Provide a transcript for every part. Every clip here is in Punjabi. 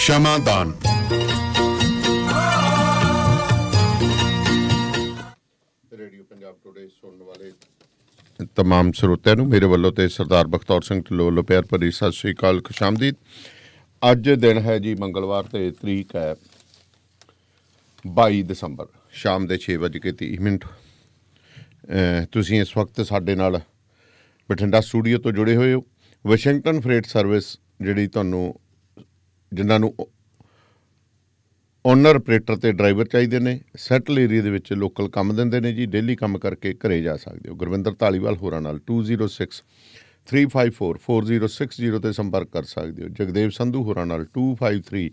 ਸ਼ਮਾਦਾਨ ਰੇਡੀਓ ਪੰਜਾਬ ਟੁਡੇ ਸੁਣਨ ਵਾਲੇ ਤਮਾਮ ਸਰੋਤਿਆਂ ਨੂੰ ਮੇਰੇ ਵੱਲੋਂ ਤੇ ਸਰਦਾਰ ਬਖਤੌਰ ਸਿੰਘ ਢਿੱਲੋਂ ਲੋ ਪਿਆਰ ਭਰੀ ਸਤਿ ਸ੍ਰੀ ਅਕਾਲ ਖੁਸ਼ਾਮਦੀਦ ਅੱਜ ਦਿਨ ਹੈ ਜੀ ਮੰਗਲਵਾਰ ਤੇ ਤਰੀਕ ਹੈ 22 ਦਸੰਬਰ ਸ਼ਾਮ ਦੇ 6:30 ਮਿੰਟ ਤੁਸੀਂ ਇਸ ਵਕਤ ਸਾਡੇ ਨਾਲ ਬਠਿੰਡਾ ਸਟੂਡੀਓ ਤੋਂ ਜੁੜੇ ਹੋਏ ਹੋ ਵਾਸ਼ਿੰਗਟਨ ਫਰੇਟ ਸਰਵਿਸ ਜਿਹੜੀ ਤੁਹਾਨੂੰ ਜਿਨ੍ਹਾਂ ਨੂੰ ਓਨਰ ਆਪਰੇਟਰ ਤੇ ਡਰਾਈਵਰ ਚਾਹੀਦੇ ਨੇ ਸੈਟਲ ਏਰੀਆ ਦੇ ਵਿੱਚ ਲੋਕਲ ਕੰਮ ਦਿੰਦੇ ਨੇ ਜੀ ਡੇਲੀ ਕੰਮ ਕਰਕੇ ਘਰੇ ਜਾ ਸਕਦੇ ਹੋ ਗੁਰਵਿੰਦਰ ਢਾਲੀਵਾਲ ਹੋਰਾਂ ਨਾਲ 206 3544060 ਤੇ ਸੰਪਰਕ ਕਰ ਸਕਦੇ ਹੋ ਜਗਦੇਵ ਸੰਧੂ ਹੋਰਾਂ ਨਾਲ 253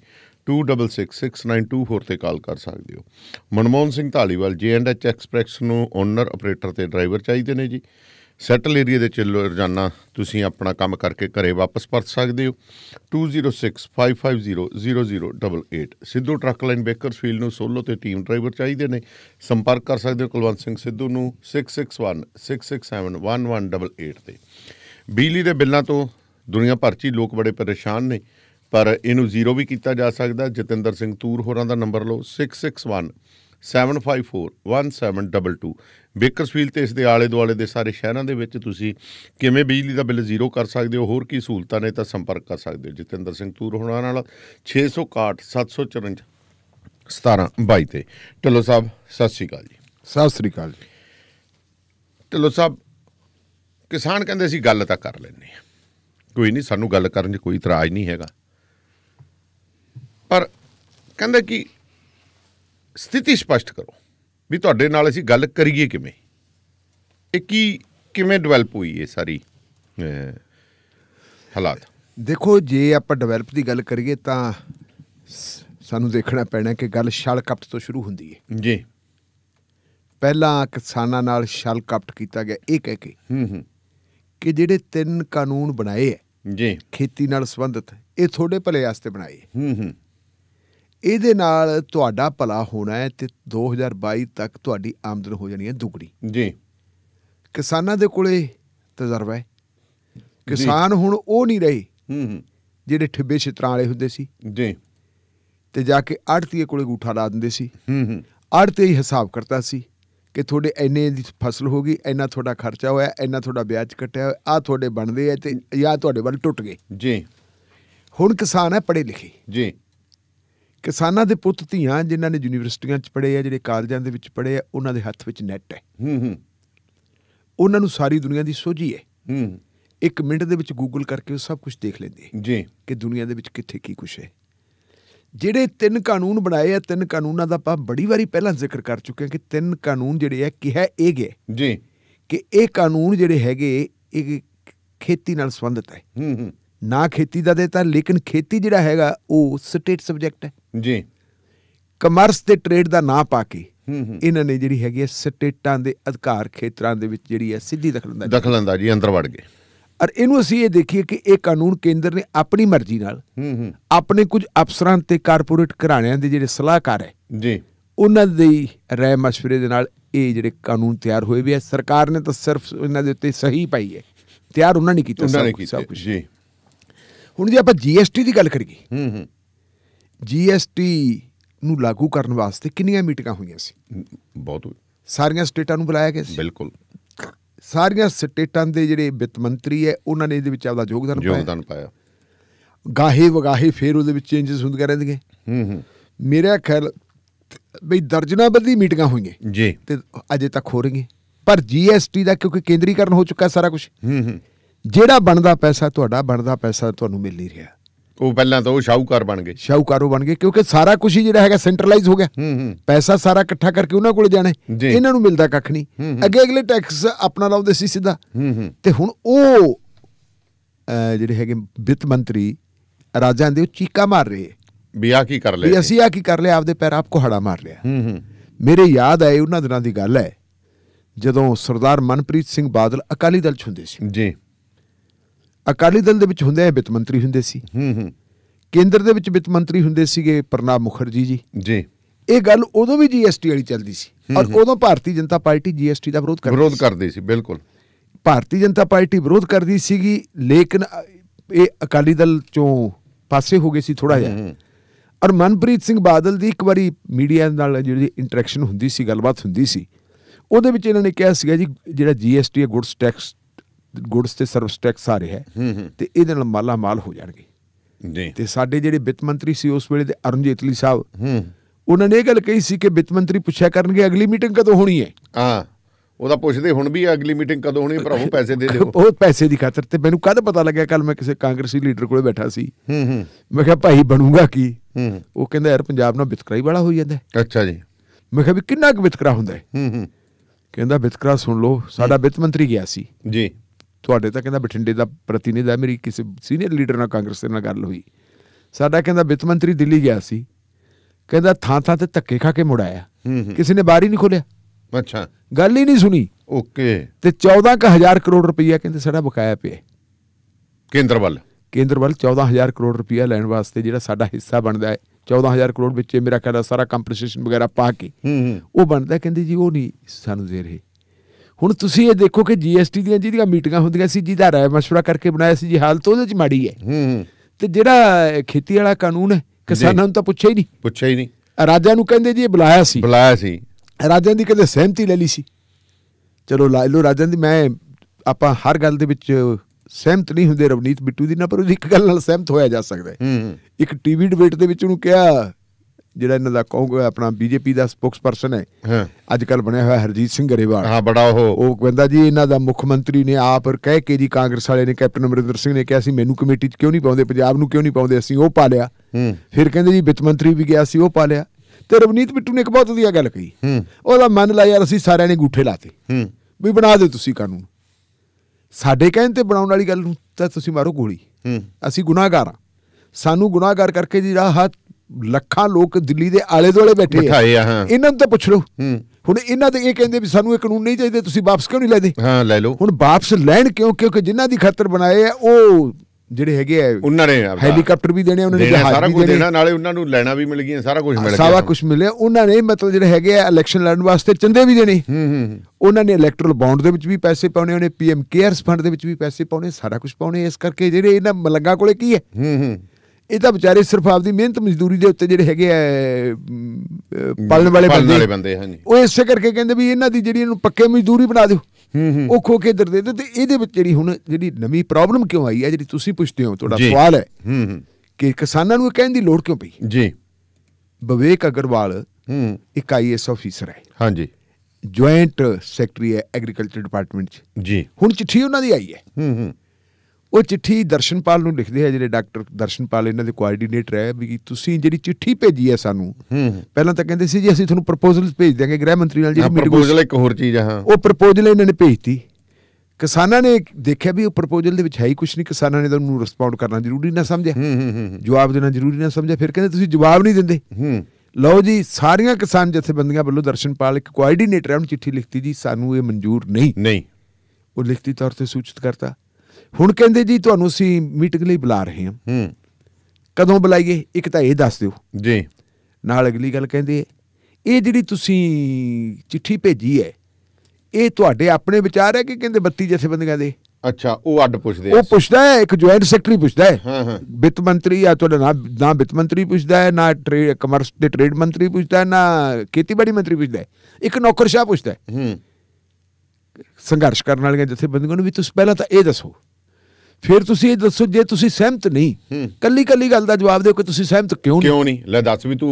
2666924 ਤੇ ਕਾਲ ਕਰ ਸਕਦੇ ਹੋ Manmohan Singh Dhaliwal ji and H Express ਨੂੰ ਓਨਰ ਆਪਰੇਟਰ ਤੇ ਡਰਾਈਵਰ ਚਾਹੀਦੇ ਨੇ ਜੀ ਸੈਟਲ ਏਰੀਆ ਦੇ ਚੱਲੋ ਰੋਜ਼ਾਨਾ ਤੁਸੀਂ ਆਪਣਾ ਕੰਮ ਕਰਕੇ ਘਰੇ ਵਾਪਸ ਪਰਤ ਸਕਦੇ ਹੋ 2065500088 ਸਿੱਧੂ ਟਰੱਕ ਲਾਈਨ ਬੇਕਰਸਫੀਲਡ ਨੂੰ ਸੋਲੋ ਤੇ ਟੀਮ ਡਰਾਈਵਰ ਚਾਹੀਦੇ ਨੇ ਸੰਪਰਕ ਕਰ ਸਕਦੇ ਹੋ ਕੁਲਵੰਤ ਸਿੰਘ ਸਿੱਧੂ ਨੂੰ 6616671188 ਤੇ ਬਿਜਲੀ ਦੇ ਬਿੱਲਾਂ ਤੋਂ ਦੁਨੀਆ ਭਰ 'ਚ ਲੋਕ ਬੜੇ ਪਰੇਸ਼ਾਨ ਨੇ ਪਰ ਇਹਨੂੰ ਜ਼ੀਰੋ ਵੀ ਕੀਤਾ ਜਾ ਸਕਦਾ ਜਤਿੰਦਰ ਸਿੰਘ ਤੂਰ ਹੋਰਾਂ ਦਾ ਨੰਬਰ ਲਓ 661 7541722 ਬੇਕਰਸਫੀਲ ਤੇ ਇਸ ਦੇ ਆਲੇ ਦੁਆਲੇ ਦੇ ਸਾਰੇ ਸ਼ਹਿਰਾਂ ਦੇ ਵਿੱਚ ਤੁਸੀਂ ਕਿਵੇਂ ਬਿਜਲੀ ਦਾ ਬਿੱਲ ਜ਼ੀਰੋ ਕਰ ਸਕਦੇ ਹੋ ਹੋਰ ਕੀ ਸਹੂਲਤਾਂ ਨੇ ਤਾਂ ਸੰਪਰਕ ਕਰ ਸਕਦੇ ਹੋ ਜਤਿੰਦਰ ਸਿੰਘ ਤੂਰ ਹੋਣਾ ਨਾਲ 661 754 1722 ਤੇ ਟਲੋ ਸਾਹਿਬ ਸਤਿ ਸ੍ਰੀ ਅਕਾਲ ਜੀ ਸਤਿ ਸ੍ਰੀ ਅਕਾਲ ਜੀ ਟਲੋ ਸਾਹਿਬ ਕਿਸਾਨ ਕਹਿੰਦੇ ਸੀ ਗੱਲ ਤਾਂ ਕਰ ਲੈਣੇ ਆ ਕੋਈ ਨਹੀਂ ਸਾਨੂੰ ਗੱਲ ਕਰਨ 'ਚ ਕੋਈ ਇਤਰਾਜ਼ ਨਹੀਂ ਹੈਗਾ ਪਰ ਕਹਿੰਦੇ ਕਿ ਸਥਿਤੀ ਸਪਸ਼ਟ ਕਰੋ ਵੀ ਤੁਹਾਡੇ ਨਾਲ ਅਸੀਂ ਗੱਲ ਕਰੀਏ ਕਿਵੇਂ ਇਹ ਕੀ ਕਿਵੇਂ ਡਿਵੈਲਪ ਹੋਈ ਇਹ ਸਾਰੀ ਹਾਲਾਤ ਦੇਖੋ ਜੇ ਆਪਾਂ ਡਿਵੈਲਪ ਦੀ ਗੱਲ ਕਰੀਏ ਤਾਂ ਸਾਨੂੰ ਦੇਖਣਾ ਪੈਣਾ ਕਿ ਗੱਲ ਛਲ ਕਪਟ ਤੋਂ ਸ਼ੁਰੂ ਹੁੰਦੀ ਹੈ ਜੀ ਪਹਿਲਾਂ ਕਿਸਾਨਾਂ ਨਾਲ ਛਲ ਕਪਟ ਕੀਤਾ ਗਿਆ ਇਹ ਕਹਿ ਕੇ ਹੂੰ ਹੂੰ ਕਿ ਜਿਹੜੇ ਤਿੰਨ ਕਾਨੂੰਨ ਬਣਾਏ ਹੈ ਜੀ ਖੇਤੀ ਨਾਲ ਸੰਬੰਧਿਤ ਇਹ ਤੁਹਾਡੇ ਭਲੇ ਵਾਸਤੇ ਬਣਾਏ ਹੂੰ ਹੂੰ ਇਹਦੇ ਨਾਲ ਤੁਹਾਡਾ ਭਲਾ ਹੋਣਾ ਹੈ ਤੇ 2022 ਤੱਕ ਤੁਹਾਡੀ ਆਮਦਨ ਹੋ ਜਾਣੀ ਹੈ ਦੁੱਗਣੀ ਜੀ ਕਿਸਾਨਾਂ ਦੇ ਕੋਲੇ ਤਜਰਬਾ ਹੈ ਕਿਸਾਨ ਹੁਣ ਉਹ ਨਹੀਂ ਰਹੇ ਹੂੰ ਹੂੰ ਜਿਹੜੇ ਠੱਬੇ ਛਤਰਾਂ ਵਾਲੇ ਹੁੰਦੇ ਸੀ ਜੀ ਤੇ ਜਾ ਕੇ ਆੜਤੀਏ ਕੋਲੇ ਗੂਠਾ ਲਾ ਦਿੰਦੇ ਸੀ ਹੂੰ ਹੂੰ ਆੜਤੀਏ ਹਿਸਾਬ ਕਰਤਾ ਸੀ ਕਿ ਤੁਹਾਡੇ ਐਨੇ ਦੀ ਫਸਲ ਹੋ ਗਈ ਐਨਾ ਤੁਹਾਡਾ ਖਰਚਾ ਹੋਇਆ ਐਨਾ ਤੁਹਾਡਾ ਵਿਆਜ ਕੱਟਿਆ ਹੋਇਆ ਆ ਤੁਹਾਡੇ ਬਣਦੇ ਐ ਤੇ ਜਾਂ ਤੁਹਾਡੇ ਵੱਲ ਟੁੱਟ ਗਏ ਜੀ ਹੁਣ ਕਿਸਾਨ ਹੈ ਪੜੇ ਲਿਖੇ ਜੀ ਕਿਸਾਨਾਂ ਦੇ ਪੁੱਤ ਧੀਆਂ ਜਿਨ੍ਹਾਂ ਨੇ ਯੂਨੀਵਰਸਿਟੀਆਂ 'ਚ ਪੜ੍ਹੇ ਆ ਜਿਹੜੇ ਕਾਲਜਾਂ ਦੇ ਵਿੱਚ ਪੜ੍ਹੇ ਆ ਉਹਨਾਂ ਦੇ ਹੱਥ ਵਿੱਚ ਨੈਟ ਹੈ ਹੂੰ ਹੂੰ ਉਹਨਾਂ ਨੂੰ ਸਾਰੀ ਦੁਨੀਆ ਦੀ ਸੋਝੀ ਹੈ ਹੂੰ ਇੱਕ ਮਿੰਟ ਦੇ ਵਿੱਚ ਗੂਗਲ ਕਰਕੇ ਉਹ ਸਭ ਕੁਝ ਦੇਖ ਲੈਂਦੇ ਜੀ ਕਿ ਦੁਨੀਆ ਦੇ ਵਿੱਚ ਕਿੱਥੇ ਕੀ ਕੁਝ ਹੈ ਜਿਹੜੇ ਤਿੰਨ ਕਾਨੂੰਨ ਬਣਾਏ ਆ ਤਿੰਨ ਕਾਨੂੰਨਾਂ ਦਾ ਆਪਾਂ ਬੜੀ ਵਾਰੀ ਪਹਿਲਾਂ ਜ਼ਿਕਰ ਕਰ ਚੁੱਕੇ ਹਾਂ ਕਿ ਤਿੰਨ ਕਾਨੂੰਨ ਜਿਹੜੇ ਆ ਕਿਹਾ ਇਹ ਗਏ ਜੀ ਕਿ ਇਹ ਕਾਨੂੰਨ ਜਿਹੜੇ ਹੈਗੇ ਇਹ ਖੇਤੀ ਨਾਲ ਸੰਬੰਧਿਤ ਹੈ ਹੂੰ ਹੂੰ ਨਾ ਖੇਤੀ ਦਾ ਦੇ ਤਾਂ ਲੇਕਿਨ ਖੇਤੀ ਜਿਹੜਾ ਹੈਗਾ ਉਹ ਸਟੇਟ ਸਬਜੈਕਟ ਹੈ ਜੀ ਕਮਰਸ ਤੇ ਟ੍ਰੇਡ ਦਾ ਨਾਂ ਪਾ ਕੇ ਇਹਨਾਂ ਨੇ ਜਿਹੜੀ ਹੈਗੀ ਹੈ ਸਟੇਟਾਂ ਦੇ ਅਧਿਕਾਰ ਖੇਤਰਾਂ ਦੇ ਵਿੱਚ ਜਿਹੜੀ ਹੈ ਸਿੱਧੀ ਦਖਲਅੰਦਾਜ਼ੀ ਜੀ ਅੰਦਰ ਵੜ ਗਏ ਔਰ ਇਹਨੂੰ ਅਸੀਂ ਇਹ ਦੇਖੀਏ ਕਿ ਇਹ ਕਾਨੂੰਨ ਕੇਂਦਰ ਨੇ ਆਪਣੀ ਮਰਜ਼ੀ ਨਾਲ ਆਪਣੇ ਕੁਝ ਅਫਸਰਾਂ ਤੇ ਕਾਰਪੋਰੇਟ ਘਰਾਣਿਆਂ ਦੇ ਜਿਹੜੇ ਸਲਾਹਕਾਰ ਹੈ ਜੀ ਉਹਨਾਂ ਦੇ ਰਾਏ ਮਸ਼ਵਰੇ ਦੇ ਨਾਲ ਇਹ ਜਿਹੜੇ ਕਾਨੂੰਨ ਤਿਆਰ ਹੋਏ ਵੀ ਹੈ ਸਰਕਾਰ ਨੇ ਤਾਂ ਸਿਰਫ ਇਹਨਾਂ ਦੇ ਉੱਤੇ ਸਹੀ ਪਾਈ ਹੈ ਤਿਆਰ ਉਹਨਾਂ ਨੇ ਕੀਤਾ ਸਭ ਕੁਝ ਜੀ ਹੁਣ ਜੇ ਆਪਾਂ ਜੀਐਸਟੀ ਦੀ ਗੱਲ ਕਰੀਏ ਹੂੰ ਹੂੰ ਜੀਐਸਟੀ ਨੂੰ ਲਾਗੂ ਕਰਨ ਵਾਸਤੇ ਕਿੰਨੀਆਂ ਮੀਟਿੰਗਾਂ ਹੋਈਆਂ ਸੀ ਬਹੁਤ ਸਾਰੀਆਂ ਸਟੇਟਾਂ ਨੂੰ ਬੁਲਾਇਆ ਗਿਆ ਸੀ ਬਿਲਕੁਲ ਸਾਰੀਆਂ ਸਟੇਟਾਂ ਦੇ ਜਿਹੜੇ ਵਿੱਤ ਮੰਤਰੀ ਹੈ ਉਹਨਾਂ ਨੇ ਇਹਦੇ ਵਿੱਚ ਆਪਦਾ ਯੋਗਦਾਨ ਪਾਇਆ ਯੋਗਦਾਨ ਪਾਇਆ ਗਾਹੇ ਵਗਾਹੇ ਫੇਰ ਉਹਦੇ ਵਿੱਚ ਚੇਂਜਸ ਹੁੰਦੇ ਰਹਿੰਦੇ ਹੂੰ ਹੂੰ ਮੇਰੇ ਖਿਆਲ ਬਈ ਦਰਜਨਾ ਬਦਲੀ ਮੀਟਿੰਗਾਂ ਹੋਈਆਂ ਜੀ ਤੇ ਅਜੇ ਤੱਕ ਹੋ ਰਹੀਆਂ ਪਰ ਜੀਐਸਟੀ ਦਾ ਕਿਉਂਕਿ ਕੇਂਦਰੀਕਰਨ ਹੋ ਚੁੱਕਾ ਸਾਰਾ ਕੁਝ ਹੂੰ ਹੂੰ ਜਿਹੜਾ ਬਣਦਾ ਪੈਸਾ ਤੁਹਾਡਾ ਬਣਦਾ ਪੈਸਾ ਤੁਹਾਨੂੰ ਮਿਲ ਨਹੀਂ ਰਿਹਾ ਉਹ ਪਹਿਲਾਂ ਤਾਂ ਉਹ ਸ਼ਾਹੂਕਾਰ ਬਣ ਗਏ ਸ਼ਾਹੂਕਾਰ ਉਹ ਬਣ ਗਏ ਕਿਉਂਕਿ ਸਾਰਾ ਕੁਝ ਹੀ ਜਿਹੜਾ ਹੈਗਾ ਸੈਂਟਰਲਾਈਜ਼ ਹੋ ਗਿਆ ਪੈਸਾ ਸਾਰਾ ਇਕੱਠਾ ਕਰਕੇ ਉਹਨਾਂ ਕੋਲ ਜਾਣਾ ਇਹਨਾਂ ਨੂੰ ਮਿਲਦਾ ਕੱਖ ਨਹੀਂ ਅੱਗੇ ਅਗਲੇ ਟੈਕਸ ਆਪਣਾ ਲਾਉਂਦੇ ਸੀ ਸਿੱਧਾ ਤੇ ਹੁਣ ਉਹ ਜਿਹੜੇ ਹੈਗੇ ਵਿੱਤ ਮੰਤਰੀ ਰਾਜਾਂ ਦੇ ਉਹ ਚੀਕਾ ਮਾਰ ਰਹੇ ਵੀ ਆ ਕੀ ਕਰ ਲਿਆ ਵੀ ਅਸੀਂ ਆ ਕੀ ਕਰ ਲਿਆ ਆਪਦੇ ਪੈਰ ਆਪ ਕੋ ਹੜਾ ਮਾਰ ਲਿਆ ਹੂੰ ਹੂੰ ਮੇਰੇ ਯਾਦ ਆਏ ਉਹਨਾਂ ਦਿਨਾਂ ਦੀ ਗੱਲ ਹੈ ਜਦੋਂ ਸਰਦਾਰ ਮਨਪ੍ਰੀਤ ਸਿੰਘ ਬਾਦਲ ਅਕਾਲੀ ਦਲ ਚ ਹੁੰਦੇ ਸੀ ਜੀ ਅਕਾਲੀ ਦਲ ਦੇ ਵਿੱਚ ਹੁੰਦੇ ਆ ਵਿੱਤ ਮੰਤਰੀ ਹੁੰਦੇ ਸੀ ਹੂੰ ਹੂੰ ਕੇਂਦਰ ਦੇ ਵਿੱਚ ਵਿੱਤ ਮੰਤਰੀ ਹੁੰਦੇ ਸੀਗੇ ਪ੍ਰਣਾਬ ਮੁਖਰਜੀ ਜੀ ਜੀ ਇਹ ਗੱਲ ਉਦੋਂ ਵੀ ਜੀਐਸਟੀ ਵਾਲੀ ਚੱਲਦੀ ਸੀ ਔਰ ਉਦੋਂ ਭਾਰਤੀ ਜਨਤਾ ਪਾਰਟੀ ਜੀਐਸਟੀ ਦਾ ਵਿਰੋਧ ਕਰਦੀ ਵਿਰੋਧ ਕਰਦੀ ਸੀ ਬਿਲਕੁਲ ਭਾਰਤੀ ਜਨਤਾ ਪਾਰਟੀ ਵਿਰੋਧ ਕਰਦੀ ਸੀਗੀ ਲੇਕਿਨ ਇਹ ਅਕਾਲੀ ਦਲ ਚੋਂ ਪਾਸੇ ਹੋ ਗਏ ਸੀ ਥੋੜਾ ਜਿਹਾ ਔਰ ਮਨਪ੍ਰੀਤ ਸਿੰਘ ਬਾਦਲ ਦੀ ਇੱਕ ਵਾਰੀ ਮੀਡੀਆ ਨਾਲ ਜਿਹੜੀ ਇੰਟਰੈਕਸ਼ਨ ਹੁੰਦੀ ਸੀ ਗੱਲਬਾਤ ਹੁੰਦੀ ਸੀ ਉਹਦੇ ਵਿੱਚ ਇਹਨਾਂ ਨੇ ਕਿਹਾ ਸੀਗਾ ਜੀ ਜਿਹੜਾ ਜੀਐਸਟੀ ਹੈ ਗੁੱਡਸ ਟੈਕਸ ਗੁੱਡਸ ਤੇ ਸਰਵਿਸ ਟੈਕਸ ਆ ਰਿਹਾ ਤੇ ਇਹਦੇ ਨਾਲ ਮਾਲਾ ਮਾਲ ਹੋ ਜਾਣਗੇ ਜੀ ਤੇ ਸਾਡੇ ਜਿਹੜੇ ਵਿੱਤ ਮੰਤਰੀ ਸੀ ਉਸ ਵੇਲੇ ਦੇ ਅਰੁਣ ਜੇਤਲੀ ਸਾਹਿਬ ਹੂੰ ਉਹਨਾਂ ਨੇ ਇਹ ਗੱਲ ਕਹੀ ਸੀ ਕਿ ਵਿੱਤ ਮੰਤਰੀ ਪੁੱਛਿਆ ਕਰਨਗੇ ਅਗਲੀ ਮੀਟਿੰਗ ਕਦੋਂ ਹੋਣੀ ਹੈ ਹਾਂ ਉਹਦਾ ਪੁੱਛਦੇ ਹੁਣ ਵੀ ਅਗਲੀ ਮੀਟਿੰਗ ਕਦੋਂ ਹੋਣੀ ਹੈ ਭਰਾਵੋ ਪੈਸੇ ਦੇ ਦਿਓ ਉਹ ਪੈਸੇ ਦੀ ਖਾਤਰ ਤੇ ਮੈਨੂੰ ਕਦ ਪਤਾ ਲੱਗਿਆ ਕੱਲ ਮੈਂ ਕਿਸੇ ਕਾਂਗਰਸੀ ਲੀਡਰ ਕੋਲੇ ਬੈਠਾ ਸੀ ਹੂੰ ਹੂੰ ਮੈਂ ਕਿਹਾ ਭਾਈ ਬਣੂਗਾ ਕੀ ਹੂੰ ਉਹ ਕਹਿੰਦਾ ਯਾਰ ਪੰਜਾਬ ਨਾਲ ਵਿਤਕਰਾਈ ਵਾਲਾ ਹੋਈ ਜਾਂਦਾ ਅੱਛਾ ਜੀ ਮੈਂ ਕਿਹਾ ਵੀ ਕਿੰਨਾ ਕੁ ਵਿਤਕਰਾ ਹੁੰਦਾ ਹੈ ਹੂੰ ਹੂੰ ਕਹਿੰਦਾ ਵਿਤਕਰਾ ਸੁਣ ਲਓ ਸਾਡਾ ਵਿੱਤ ਮੰਤਰੀ ਗਿਆ ਸੀ ਜੀ ਤੁਹਾਡੇ ਤਾਂ ਕਹਿੰਦਾ ਬਠਿੰਡੇ ਦਾ ਪ੍ਰਤੀਨਿਧ ਹੈ ਮੇਰੀ ਕਿਸੇ ਸੀਨੀਅਰ ਲੀਡਰ ਨਾਲ ਕਾਂਗਰਸ ਦੇ ਨਾਲ ਗੱਲ ਹੋਈ ਸਾਡਾ ਕਹਿੰਦਾ ਵਿੱਤ ਮੰਤਰੀ ਦਿੱਲੀ ਗਿਆ ਸੀ ਕਹਿੰਦਾ ਥਾਂ ਥਾਂ ਤੇ ਧੱਕੇ ਖਾ ਕੇ ਮੁੜ ਆਇਆ ਕਿਸੇ ਨੇ ਬਾਰੀ ਨਹੀਂ ਖੋਲਿਆ ਅੱਛਾ ਗੱਲ ਹੀ ਨਹੀਂ ਸੁਣੀ ਓਕੇ ਤੇ 14000 ਕਰੋੜ ਰੁਪਈਆ ਕਹਿੰਦੇ ਸਾਡਾ ਬਕਾਇਆ ਪਿਆ ਕੇਂਦਰ ਵੱਲ ਕੇਂਦਰ ਵੱਲ 14000 ਕਰੋੜ ਰੁਪਈਆ ਲੈਣ ਵਾਸਤੇ ਜਿਹੜਾ ਸਾਡਾ ਹਿੱਸਾ ਬਣਦਾ ਹੈ 14000 ਕਰੋੜ ਵਿੱਚ ਮੇਰਾ ਕਹਿੰਦਾ ਸਾਰਾ ਕੰਪਨਸੇਸ਼ਨ ਵਗੈਰਾ ਪਾ ਕੇ ਉਹ ਬਣਦਾ ਕਹਿੰਦੇ ਜੀ ਉਹ ਨਹੀਂ ਸਾਨੂੰ ਦੇ ਰਹੇ ਹੁਣ ਤੁਸੀਂ ਇਹ ਦੇਖੋ ਕਿ ਜੀਐਸਟੀ ਦੀਆਂ ਜਿਹੜੀਆਂ ਮੀਟਿੰਗਾਂ ਹੁੰਦੀਆਂ ਸੀ ਜਿਹਦਾ ਰਾਏ مشورہ ਕਰਕੇ ਬਣਾਇਆ ਸੀ ਜੀ ਹਾਲਤ ਉਹਦੇ ਚ ਮਾੜੀ ਹੈ ਹੂੰ ਤੇ ਜਿਹੜਾ ਖੇਤੀ ਵਾਲਾ ਕਾਨੂੰਨ ਹੈ ਕਿਸਾਨਾਂ ਨੂੰ ਤਾਂ ਪੁੱਛਿਆ ਹੀ ਨਹੀਂ ਪੁੱਛਿਆ ਹੀ ਨਹੀਂ ਰਾਜਾਂ ਨੂੰ ਕਹਿੰਦੇ ਜੀ ਇਹ ਬੁਲਾਇਆ ਸੀ ਬੁਲਾਇਆ ਸੀ ਰਾਜਾਂ ਦੀ ਕਹਿੰਦੇ ਸਹਿਮਤੀ ਲੈ ਲਈ ਸੀ ਚਲੋ ਲਾ ਲਓ ਰਾਜਾਂ ਦੀ ਮੈਂ ਆਪਾਂ ਹਰ ਗੱਲ ਦੇ ਵਿੱਚ ਸਹਿਮਤ ਨਹੀਂ ਹੁੰਦੇ ਰਵਨੀਤ ਬਿੱਟੂ ਦੀ ਨਾ ਪਰ ਉਹਦੀ ਇੱਕ ਗੱਲ ਨਾਲ ਸਹਿਮਤ ਹੋਇਆ ਜਾ ਸਕਦਾ ਹੈ ਇੱਕ ਟੀਵੀ ਡਿਬੇਟ ਦੇ ਵਿੱਚ ਉਹਨੂੰ ਕਿਹਾ ਜਿਹੜਾ ਇਹਨਾਂ ਦਾ ਕਹੂਗਾ ਆਪਣਾ ਬੀਜੇਪੀ ਦਾ ਸਪੋਕਸਪਰਸਨ ਹੈ ਅੱਜ ਕੱਲ ਬਣਿਆ ਹੋਇਆ ਹਰਜੀਤ ਸਿੰਘ ਗਰੇਵਾਲ ਹਾਂ ਬੜਾ ਉਹ ਉਹ ਕਹਿੰਦਾ ਜੀ ਇਹਨਾਂ ਦਾ ਮੁੱਖ ਮੰਤਰੀ ਨੇ ਆਪ ਕਹਿ ਕੇ ਜੀ ਕਾਂਗਰਸ ਵਾਲੇ ਨੇ ਕੈਪਟਨ ਅਮਰਿੰਦਰ ਸਿੰਘ ਨੇ ਕਿਹਾ ਸੀ ਮੈਨੂੰ ਕਮੇਟੀ 'ਚ ਕਿਉਂ ਨਹੀਂ ਪਾਉਂਦੇ ਪੰਜਾਬ ਨੂੰ ਕਿਉਂ ਨਹੀਂ ਪਾਉਂਦੇ ਅਸੀਂ ਉਹ ਪਾ ਲਿਆ ਫਿਰ ਕਹਿੰਦੇ ਜੀ ਵਿੱਤ ਮੰਤਰੀ ਵੀ ਗਿਆ ਸੀ ਉਹ ਪਾ ਲਿਆ ਤੇ ਰਵਨੀਤ ਬਿੱਟੂ ਨੇ ਇੱਕ ਬਹੁਤ ਵਧੀਆ ਗੱਲ ਕਹੀ ਉਹਦਾ ਮਨ ਲਾ ਯਾਰ ਅਸੀਂ ਸਾਰਿਆਂ ਨੇ ਗੂਠੇ ਲਾਤੇ ਵੀ ਬਣਾ ਦਿਓ ਤੁਸੀਂ ਕਾਨੂੰਨ ਸਾਡੇ ਕਹਿਣ ਤੇ ਬਣਾਉਣ ਵਾਲੀ ਗੱਲ ਨੂੰ ਤਾਂ ਤੁਸੀਂ ਮਾਰੋ ਗੋਲੀ ਅਸੀਂ ਗੁਨਾਹਗਾਰ ਆ ਸਾਨੂੰ ਗੁਨਾਹਗਾਰ ਕਰਕੇ ਜੀ ਰਾਹ ਲੱਖਾਂ ਲੋਕ ਦਿੱਲੀ ਦੇ ਆਲੇ ਦੁਆਲੇ ਬੈਠੇ ਆ ਇਹਨਾਂ ਨੂੰ ਤਾਂ ਪੁੱਛ ਲਓ ਹੁਣ ਇਹਨਾਂ ਤੇ ਇਹ ਕਹਿੰਦੇ ਵੀ ਸਾਨੂੰ ਇਹ ਕਾਨੂੰਨ ਨਹੀਂ ਚਾਹੀਦੇ ਤੁਸੀਂ ਵਾਪਸ ਕਿਉਂ ਨਹੀਂ ਲੈਦੇ ਹਾਂ ਲੈ ਲਓ ਹੁਣ ਵਾਪਸ ਲੈਣ ਕਿਉਂ ਕਿਉਂਕਿ ਜਿਨ੍ਹਾਂ ਦੀ ਖਾਤਰ ਬਣਾਏ ਆ ਉਹ ਜਿਹੜੇ ਹੈਗੇ ਆ ਉਹਨਾਂ ਨੇ ਹੈਲੀਕਾਪਟਰ ਵੀ ਦੇਣੇ ਉਹਨਾਂ ਨੇ ਜਹਾਜ਼ ਸਾਰਾ ਕੁਝ ਦੇਣਾ ਨਾਲੇ ਉਹਨਾਂ ਨੂੰ ਲੈਣਾ ਵੀ ਮਿਲ ਗਿਆ ਸਾਰਾ ਕੁਝ ਮਿਲ ਗਿਆ ਸਾਰਾ ਕੁਝ ਮਿਲਿਆ ਉਹਨਾਂ ਨੇ ਮਤਲਬ ਜਿਹੜੇ ਹੈਗੇ ਆ ਇਲੈਕਸ਼ਨ ਲੜਨ ਵਾਸਤੇ ਚੰਦੇ ਵੀ ਦੇਣੇ ਹੂੰ ਹੂੰ ਉਹਨਾਂ ਨੇ ਇਲੈਕਟਰਲ ਬੌਂਡ ਦੇ ਵਿੱਚ ਵੀ ਪੈਸੇ ਪਾਉਣੇ ਉਹਨੇ ਪੀਐਮ ਕੇਅਰਸ ਫੰਡ ਦੇ ਵਿੱਚ ਵੀ ਪੈਸੇ ਪਾਉਣੇ ਸਾਰਾ ਕੁਝ ਪਾਉਣੇ ਇਸ ਕਰਕੇ ਜਿਹੜੇ ਇਹਨਾਂ ਮਲੰਗਾ ਕੋਲੇ ਕੀ ਹੈ ਹੂੰ ਹੂੰ ਇਹ ਤਾਂ ਵਿਚਾਰੇ ਸਿਰਫ ਆਪਦੀ ਮਿਹਨਤ ਮਜ਼ਦੂਰੀ ਦੇ ਉੱਤੇ ਜਿਹੜੇ ਹੈਗੇ ਆ ਪਾਲਣ ਵਾਲੇ ਬੰਦੇ ਵਾਲੇ ਬੰਦੇ ਹਾਂਜੀ ਉਹ ਇਸੇ ਕਰਕੇ ਕਹਿੰਦੇ ਵੀ ਇਹਨਾਂ ਦੀ ਜਿਹੜੀ ਇਹਨੂੰ ਪੱਕੇ ਮਜ਼ਦੂਰੀ ਬਣਾ ਦਿਓ ਉਹ ਖੋ ਕੇ ਦਰ ਦੇ ਤੇ ਇਹਦੇ ਵਿੱਚ ਜਿਹੜੀ ਹੁਣ ਜਿਹੜੀ ਨਵੀਂ ਪ੍ਰੋਬਲਮ ਕਿਉਂ ਆਈ ਹੈ ਜਿਹੜੀ ਤੁਸੀਂ ਪੁੱਛਦੇ ਹੋ ਤੁਹਾਡਾ ਸਵਾਲ ਹੈ ਕਿ ਕਿਸਾਨਾਂ ਨੂੰ ਇਹ ਕਹਿਣ ਦੀ ਲੋੜ ਕਿਉਂ ਪਈ ਜੀ ਵਿਵੇਕ ਅਗਰਵਾਲ ਇੱਕ ਆਈਐਸ ਅਫੀਸਰ ਹੈ ਹਾਂਜੀ ਜੁਆਇੰਟ ਸੈਕਟਰੀ ਹੈ ਐਗਰੀਕਲਚਰ ਡਿਪਾਰਟਮੈਂਟ 'ਚ ਜੀ ਹੁਣ ਚਿੱਠੀ ਉਹਨਾਂ ਦੀ ਆਈ ਹੈ ਹੂੰ ਹੂੰ ਉਹ ਚਿੱਠੀ ਦਰਸ਼ਨਪਾਲ ਨੂੰ ਲਿਖਦੇ ਆ ਜਿਹੜੇ ਡਾਕਟਰ ਦਰਸ਼ਨਪਾਲ ਇਹਨਾਂ ਦੇ ਕੋਆਰਡੀਨੇਟਰ ਹੈ ਵੀ ਤੁਸੀਂ ਜਿਹੜੀ ਚਿੱਠੀ ਭੇਜੀ ਹੈ ਸਾਨੂੰ ਪਹਿਲਾਂ ਤਾਂ ਕਹਿੰਦੇ ਸੀ ਜੀ ਅਸੀਂ ਤੁਹਾਨੂੰ ਪ੍ਰੋਪੋਜ਼ਲ ਭੇਜ ਦਿਆਂਗੇ ਗ੍ਰਹਿ ਮੰਤਰੀ ਨਾਲ ਜਿਹੜੀ ਮੀਟਿੰਗ ਪ੍ਰਪੋਜ਼ਲ ਇੱਕ ਹੋਰ ਚੀਜ਼ ਹਾਂ ਉਹ ਪ੍ਰਪੋਜ਼ਲ ਇਹਨਾਂ ਨੇ ਭੇਜਤੀ ਕਿਸਾਨਾਂ ਨੇ ਦੇਖਿਆ ਵੀ ਉਹ ਪ੍ਰਪੋਜ਼ਲ ਦੇ ਵਿੱਚ ਹੈ ਹੀ ਕੁਝ ਨਹੀਂ ਕਿਸਾਨਾਂ ਨੇ ਤਾਂ ਉਹਨੂੰ ਰਿਸਪੌਂਡ ਕਰਨਾ ਜ਼ਰੂਰੀ ਨਾ ਸਮਝਿਆ ਹੂੰ ਹੂੰ ਹੂੰ ਜਵਾਬ ਦੇਣਾ ਜ਼ਰੂਰੀ ਨਾ ਸਮਝਿਆ ਫਿਰ ਕਹਿੰਦੇ ਤੁਸੀਂ ਜਵਾਬ ਨਹੀਂ ਦਿੰਦੇ ਹੂੰ ਲਓ ਜੀ ਸਾਰੀਆਂ ਕਿਸਾਨ ਜਥੇਬੰਦੀਆਂ ਵੱਲੋਂ ਦਰਸ਼ਨਪਾਲ ਇੱਕ ਕੋਆਰਡੀਨੇਟਰ ਹੈ ਉਹਨੂੰ ਚਿੱਠੀ ਲਿਖਤੀ ਜੀ ਸਾਨੂੰ ਇਹ ਮਨਜ਼ੂਰ ਨਹੀਂ ਨਹੀਂ ਉਹ ਲਿਖਤੀ ਤੌਰ ਤੇ ਸੂਚਿਤ ਕਰਤਾ ਹੁਣ ਕਹਿੰਦੇ ਜੀ ਤੁਹਾਨੂੰ ਅਸੀਂ ਮੀਟਿੰਗ ਲਈ ਬੁਲਾ ਰਹੇ ਹਾਂ ਹੂੰ ਕਦੋਂ ਬੁਲਾਈਏ ਇੱਕ ਤਾਂ ਇਹ ਦੱਸ ਦਿਓ ਜੀ ਨਾਲ ਅਗਲੀ ਗੱਲ ਕਹਿੰਦੇ ਇਹ ਜਿਹੜੀ ਤੁਸੀਂ ਚਿੱਠੀ ਭੇਜੀ ਹੈ ਇਹ ਤੁਹਾਡੇ ਆਪਣੇ ਵਿਚਾਰ ਹੈ ਕਿ ਕਹਿੰਦੇ 32 ਜਥੇਬੰਦੀਆਂ ਦੇ ਅੱਛਾ ਉਹ ਅੱਡ ਪੁੱਛਦੇ ਉਹ ਪੁੱਛਦਾ ਹੈ ਇੱਕ ਜੁਆਇੰਟ ਸੈਕਟਰੀ ਪੁੱਛਦਾ ਹੈ ਵਿੱਤ ਮੰਤਰੀ ਆ ਤੁਹਾਡਾ ਨਾਮ ਨਾ ਵਿੱਤ ਮੰਤਰੀ ਪੁੱਛਦਾ ਹੈ ਨਾ ਟ੍ਰੇਡ ਕਮਰਸ ਦੇ ਟ੍ਰੇਡ ਮੰਤਰੀ ਪੁੱਛਦਾ ਹੈ ਨਾ ਖੇਤੀਬਾੜੀ ਮੰਤਰੀ ਪੁੱਛਦਾ ਹੈ ਇੱਕ ਨੌਕਰਸ਼ਾਹ ਪੁੱਛਦਾ ਹੈ ਹੂੰ ਸੰਘਰਸ਼ ਕਰਨ ਵਾਲੀਆਂ ਜਥੇਬੰਦੀਆਂ ਨੂੰ ਵੀ ਤੁਸੀਂ ਪਹਿਲਾਂ ਤਾਂ ਇਹ ਦੱਸੋ ਫਿਰ ਤੁਸੀਂ ਇਹ ਦੱਸੋ ਜੇ ਤੁਸੀਂ ਸਹਿਮਤ ਨਹੀਂ ਕੱਲੀ ਕੱਲੀ ਗੱਲ ਦਾ ਜਵਾਬ ਦਿਓ ਕਿ ਤੁਸੀਂ ਸਹਿਮਤ ਕਿਉਂ ਨਹੀਂ ਕਿਉਂ ਨਹੀਂ ਲੈ ਦੱਸ ਵੀ ਤੂੰ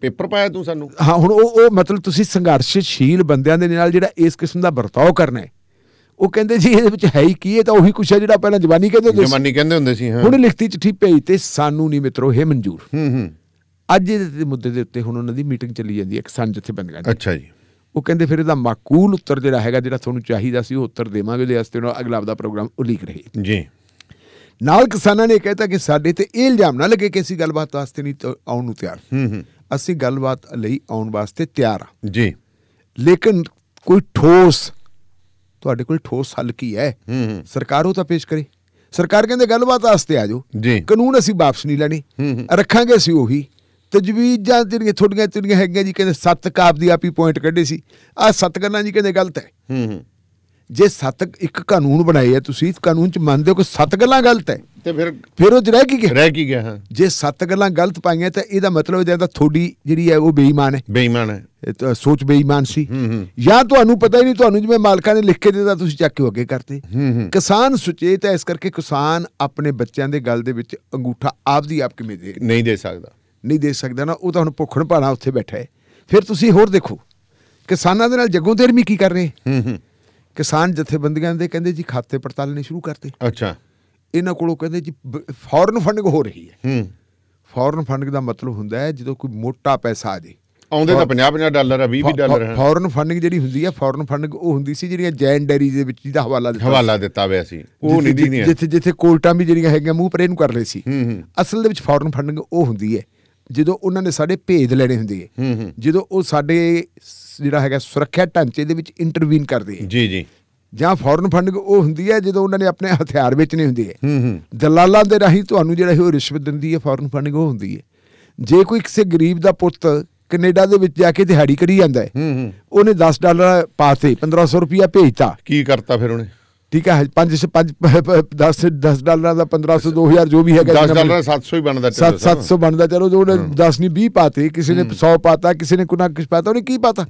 ਪੇਪਰ ਪਾਇਆ ਤੂੰ ਸਾਨੂੰ ਹਾਂ ਹੁਣ ਉਹ ਉਹ ਮਤਲਬ ਤੁਸੀਂ ਸੰਘਰਸ਼ਸ਼ੀਲ ਬੰਦਿਆਂ ਦੇ ਨਾਲ ਜਿਹੜਾ ਇਸ ਕਿਸਮ ਦਾ ਵਰਤਾਓ ਕਰਨਾ ਹੈ ਉਹ ਕਹਿੰਦੇ ਜੀ ਇਹਦੇ ਵਿੱਚ ਹੈ ਹੀ ਕੀ ਇਹ ਤਾਂ ਉਹੀ ਕੁਛ ਹੈ ਜਿਹੜਾ ਪਹਿਲਾਂ ਜਵਾਨੀ ਕਹਿੰਦੇ ਹੁੰਦੇ ਸੀ ਜਵਾਨੀ ਕਹਿੰਦੇ ਹੁੰਦੇ ਸੀ ਹਾਂ ਹੁਣ ਲਿਖਤੀ ਚਿੱਠੀ ਭੇਜੀ ਤੇ ਸਾਨੂੰ ਨਹੀਂ ਮਿੱਤਰੋ ਇਹ ਮਨਜ਼ੂਰ ਹੂੰ ਹੂੰ ਅੱਜ ਦੇ ਮੁੱਦੇ ਦੇ ਉੱਤੇ ਹੁਣ ਉਹਨਾਂ ਦੀ ਮੀਟਿੰਗ ਚੱਲੀ ਜਾਂਦੀ ਹੈ ਕਿਸਾਨ ਬੰਦ ਦੀ ਅੱਛਾ ਜੀ ਉਹ ਕਹਿੰਦੇ ਫਿਰ ਇਹਦਾ ਮਾਕੂਲ ਉੱਤਰ ਜਿਹੜਾ ਹੈਗਾ ਜਿਹੜਾ ਤੁਹਾਨੂੰ ਚਾਹੀਦਾ ਸੀ ਉਹ ਉੱਤਰ ਦੇਵਾਂਗੇ ਦੇ ਵਾਸਤੇ ਉਹ ਅਗਲਾ ਆਪਦਾ ਪ੍ਰੋਗਰਾਮ ਉਲੀਕ ਰਹੇ ਜੀ ਨਾਲ ਕਿਸਾਨਾਂ ਨੇ ਕਹਿਤਾ ਕਿ ਸਾਡੇ ਤੇ ਇਹ ਇਲਜ਼ਾਮ ਨਾ ਲੱਗੇ ਕਿ ਅਸੀਂ ਗੱਲਬਾਤ ਵਾਸਤੇ ਨਹੀਂ ਆਉਣ ਨੂੰ ਤਿਆਰ ਹੂੰ ਹੂੰ ਅਸੀਂ ਗੱਲਬਾਤ ਲਈ ਆਉਣ ਵਾਸਤੇ ਤਿਆਰ ਆ ਜੀ ਲੇਕਿਨ ਕੋਈ ਠੋਸ ਤੁਹਾਡੇ ਕੋਲ ਠੋਸ ਹੱਲ ਕੀ ਹੈ ਸਰਕਾਰ ਉਹ ਤਾਂ ਪੇਸ਼ ਕਰੇ ਸਰਕਾਰ ਕਹਿੰਦੇ ਗੱਲਬਾਤ ਵਾਸਤੇ ਆਜੋ ਜੀ ਕਾਨੂੰਨ ਅਸੀਂ ਵਾਪਸ ਨਹੀਂ ਲੈਣੀ ਰੱਖਾਂਗੇ ਅਸੀਂ ਉਹੀ ਤਜਵੀਜ਼ਾਂ ਜਿਹੜੀਆਂ ਥੋੜੀਆਂ ਜਿਹੜੀਆਂ ਹੈਗੀਆਂ ਜੀ ਕਹਿੰਦੇ ਸੱਤ ਕਾਬ ਦੀ ਆਪੀ ਪੁਆਇੰਟ ਕੱਢੇ ਸੀ ਆ ਸੱਤ ਗੱਲਾਂ ਜੀ ਕਹਿੰਦੇ ਗਲਤ ਹੈ ਹੂੰ ਜੇ ਸੱਤ ਇੱਕ ਕਾਨੂੰਨ ਬਣਾਇਆ ਤੁਸੀਂ ਕਾਨੂੰਨ ਚ ਮੰਨਦੇ ਹੋ ਕਿ ਸੱਤ ਗੱਲਾਂ ਗਲਤ ਹੈ ਤੇ ਫਿਰ ਫਿਰ ਉਹ ਰਹਿ ਕੀ ਗਿਆ ਰਹਿ ਕੀ ਗਿਆ ਹਾਂ ਜੇ ਸੱਤ ਗੱਲਾਂ ਗਲਤ ਪਾਈਆਂ ਤਾਂ ਇਹਦਾ ਮਤਲਬ ਇਹਦਾ ਥੋੜੀ ਜਿਹੜੀ ਹੈ ਉਹ ਬੇਈਮਾਨ ਹੈ ਬੇਈਮਾਨ ਹੈ ਸੋਚ ਬੇਈਮਾਨ ਸੀ ਜਾਂ ਤੁਹਾਨੂੰ ਪਤਾ ਹੀ ਨਹੀਂ ਤੁਹਾਨੂੰ ਜਿਵੇਂ ਮਾਲਕਾਂ ਨੇ ਲਿਖ ਕੇ ਦਿੱਤਾ ਤੁਸੀਂ ਚੱਕ ਕੇ ਅੱਗੇ ਕਰਤੇ ਕਿਸਾਨ ਸੁਚੇਤ ਹੈ ਇਸ ਕਰਕੇ ਕਿਸਾਨ ਆਪਣੇ ਬੱਚਿਆਂ ਦੇ ਗੱਲ ਦੇ ਵਿੱਚ ਅੰਗੂਠਾ ਆਪ ਦੀ ਆਪ ਕਿਵੇਂ ਦੇ ਨਹੀਂ ਦੇ ਸਕਦਾ ਨਹੀਂ ਦੇ ਸਕਦਾ ਨਾ ਉਹ ਤਾਂ ਹੁਣ ਭੁੱਖਣ ਭਾਣਾ ਉੱਥੇ ਬੈਠਾ ਹੈ ਫਿਰ ਤੁਸੀਂ ਹੋਰ ਦੇਖੋ ਕਿਸਾਨਾਂ ਦੇ ਨਾਲ ਜੱਗੋਂ ਤੇਰਮੀ ਕੀ ਕਰ ਰਹੇ ਹੂੰ ਹੂੰ ਕਿਸਾਨ ਜਥੇਬੰਦੀਆਂ ਦੇ ਕਹਿੰਦੇ ਜੀ ਖਾਤੇ ਪੜਤਾਲ ਨਹੀਂ ਸ਼ੁਰੂ ਕਰਦੇ ਅੱਛਾ ਇਹਨਾਂ ਕੋਲੋਂ ਕਹਿੰਦੇ ਜੀ ਫੌਰਨ ਫੰਡਿੰਗ ਹੋ ਰਹੀ ਹੈ ਹੂੰ ਫੌਰਨ ਫੰਡਿੰਗ ਦਾ ਮਤਲਬ ਹੁੰਦਾ ਹੈ ਜਦੋਂ ਕੋਈ ਮੋਟਾ ਪੈਸਾ ਆ ਜੇ ਆਉਂਦੇ ਤਾਂ 50 50 ਡਾਲਰ ਆ 20 20 ਡਾਲਰ ਹੈ ਫੌਰਨ ਫੰਡਿੰਗ ਜਿਹੜੀ ਹੁੰਦੀ ਹੈ ਫੌਰਨ ਫੰਡਿੰਗ ਉਹ ਹੁੰਦੀ ਸੀ ਜਿਹੜੀਆਂ ਜੈਨ ਡੈਰੀਜ਼ ਦੇ ਵਿੱਚ ਜਿਹਦਾ ਹਵਾਲਾ ਦਿੱਤਾ ਹਵਾਲਾ ਦਿੱਤਾ ਹੋਇਆ ਸੀ ਉਹ ਦੀ ਨਹੀਂ ਜਿੱਥੇ ਜਿੱਥੇ ਕੋਲਟਾਂ ਵੀ ਜਿਹੜੀਆਂ ਹੈਗੀਆਂ ਮੂੰਹ ਪਰੇ ਨੂੰ ਕਰ ਲਈ ਸੀ ਅਸਲ ਦੇ ਵਿੱਚ ਫੌਰਨ ਫੰਡਿੰਗ ਉਹ ਹੁੰਦੀ ਹੈ ਜਦੋਂ ਉਹਨਾਂ ਨੇ ਸਾਡੇ ਭੇਜ ਲੈਣੇ ਹੁੰਦੇ ਹੈ ਜਦੋਂ ਉਹ ਸਾਡੇ ਜਿਹੜਾ ਹੈਗਾ ਸੁਰੱਖਿਆ ਢਾਂਚੇ ਦੇ ਵਿੱਚ ਇੰਟਰਵੀਨ ਕਰਦੀ ਹੈ ਜੀ ਜੀ ਜਾਂ ਫੋਰਨ ਫੰਡਿੰਗ ਉਹ ਹੁੰਦੀ ਹੈ ਜਦੋਂ ਉਹਨਾਂ ਨੇ ਆਪਣੇ ਹਥਿਆਰ ਵਿੱਚ ਨਹੀਂ ਹੁੰਦੀ ਹੈ ਹੂੰ ਹੂੰ ਦਲਾਲਾਂ ਦੇ ਰਾਹੀਂ ਤੁਹਾਨੂੰ ਜਿਹੜਾ ਹੈ ਉਹ ਰਿਸ਼ਵਤ ਦਿੰਦੀ ਹੈ ਫੋਰਨ ਫੰਡਿੰਗ ਉਹ ਹੁੰਦੀ ਹੈ ਜੇ ਕੋਈ ਕਿਸੇ ਗਰੀਬ ਦਾ ਪੁੱਤ ਕੈਨੇਡਾ ਦੇ ਵਿੱਚ ਜਾ ਕੇ ਦਿਹਾੜੀ ਕਰੀ ਜਾਂਦਾ ਹੈ ਉਹਨੇ 10 ਡਾਲਰ ਪਾਤੇ 1500 ਰੁਪਇਆ ਭੇਜਤਾ ਕੀ ਕਰਤਾ ਫਿਰ ਉਹਨੇ ਠੀਕ ਹੈ 5 5 10 10 ਡਾਲਰਾਂ ਦਾ 1500 2000 ਜੋ ਵੀ ਹੈਗਾ 10 ਡਾਲਰ 700 ਹੀ ਬਣਦਾ ਚਲੋ 700 ਬਣਦਾ ਚਲੋ ਜੋ 10 ਨਹੀਂ 20 ਪਾਤੇ ਕਿਸੇ ਨੇ 100 ਪਾਤਾ ਕਿਸੇ ਨੇ ਕੁਨਾ ਕੁਛ ਪਾਤਾ ਉਹਨੇ ਕੀ ਪਾਤਾ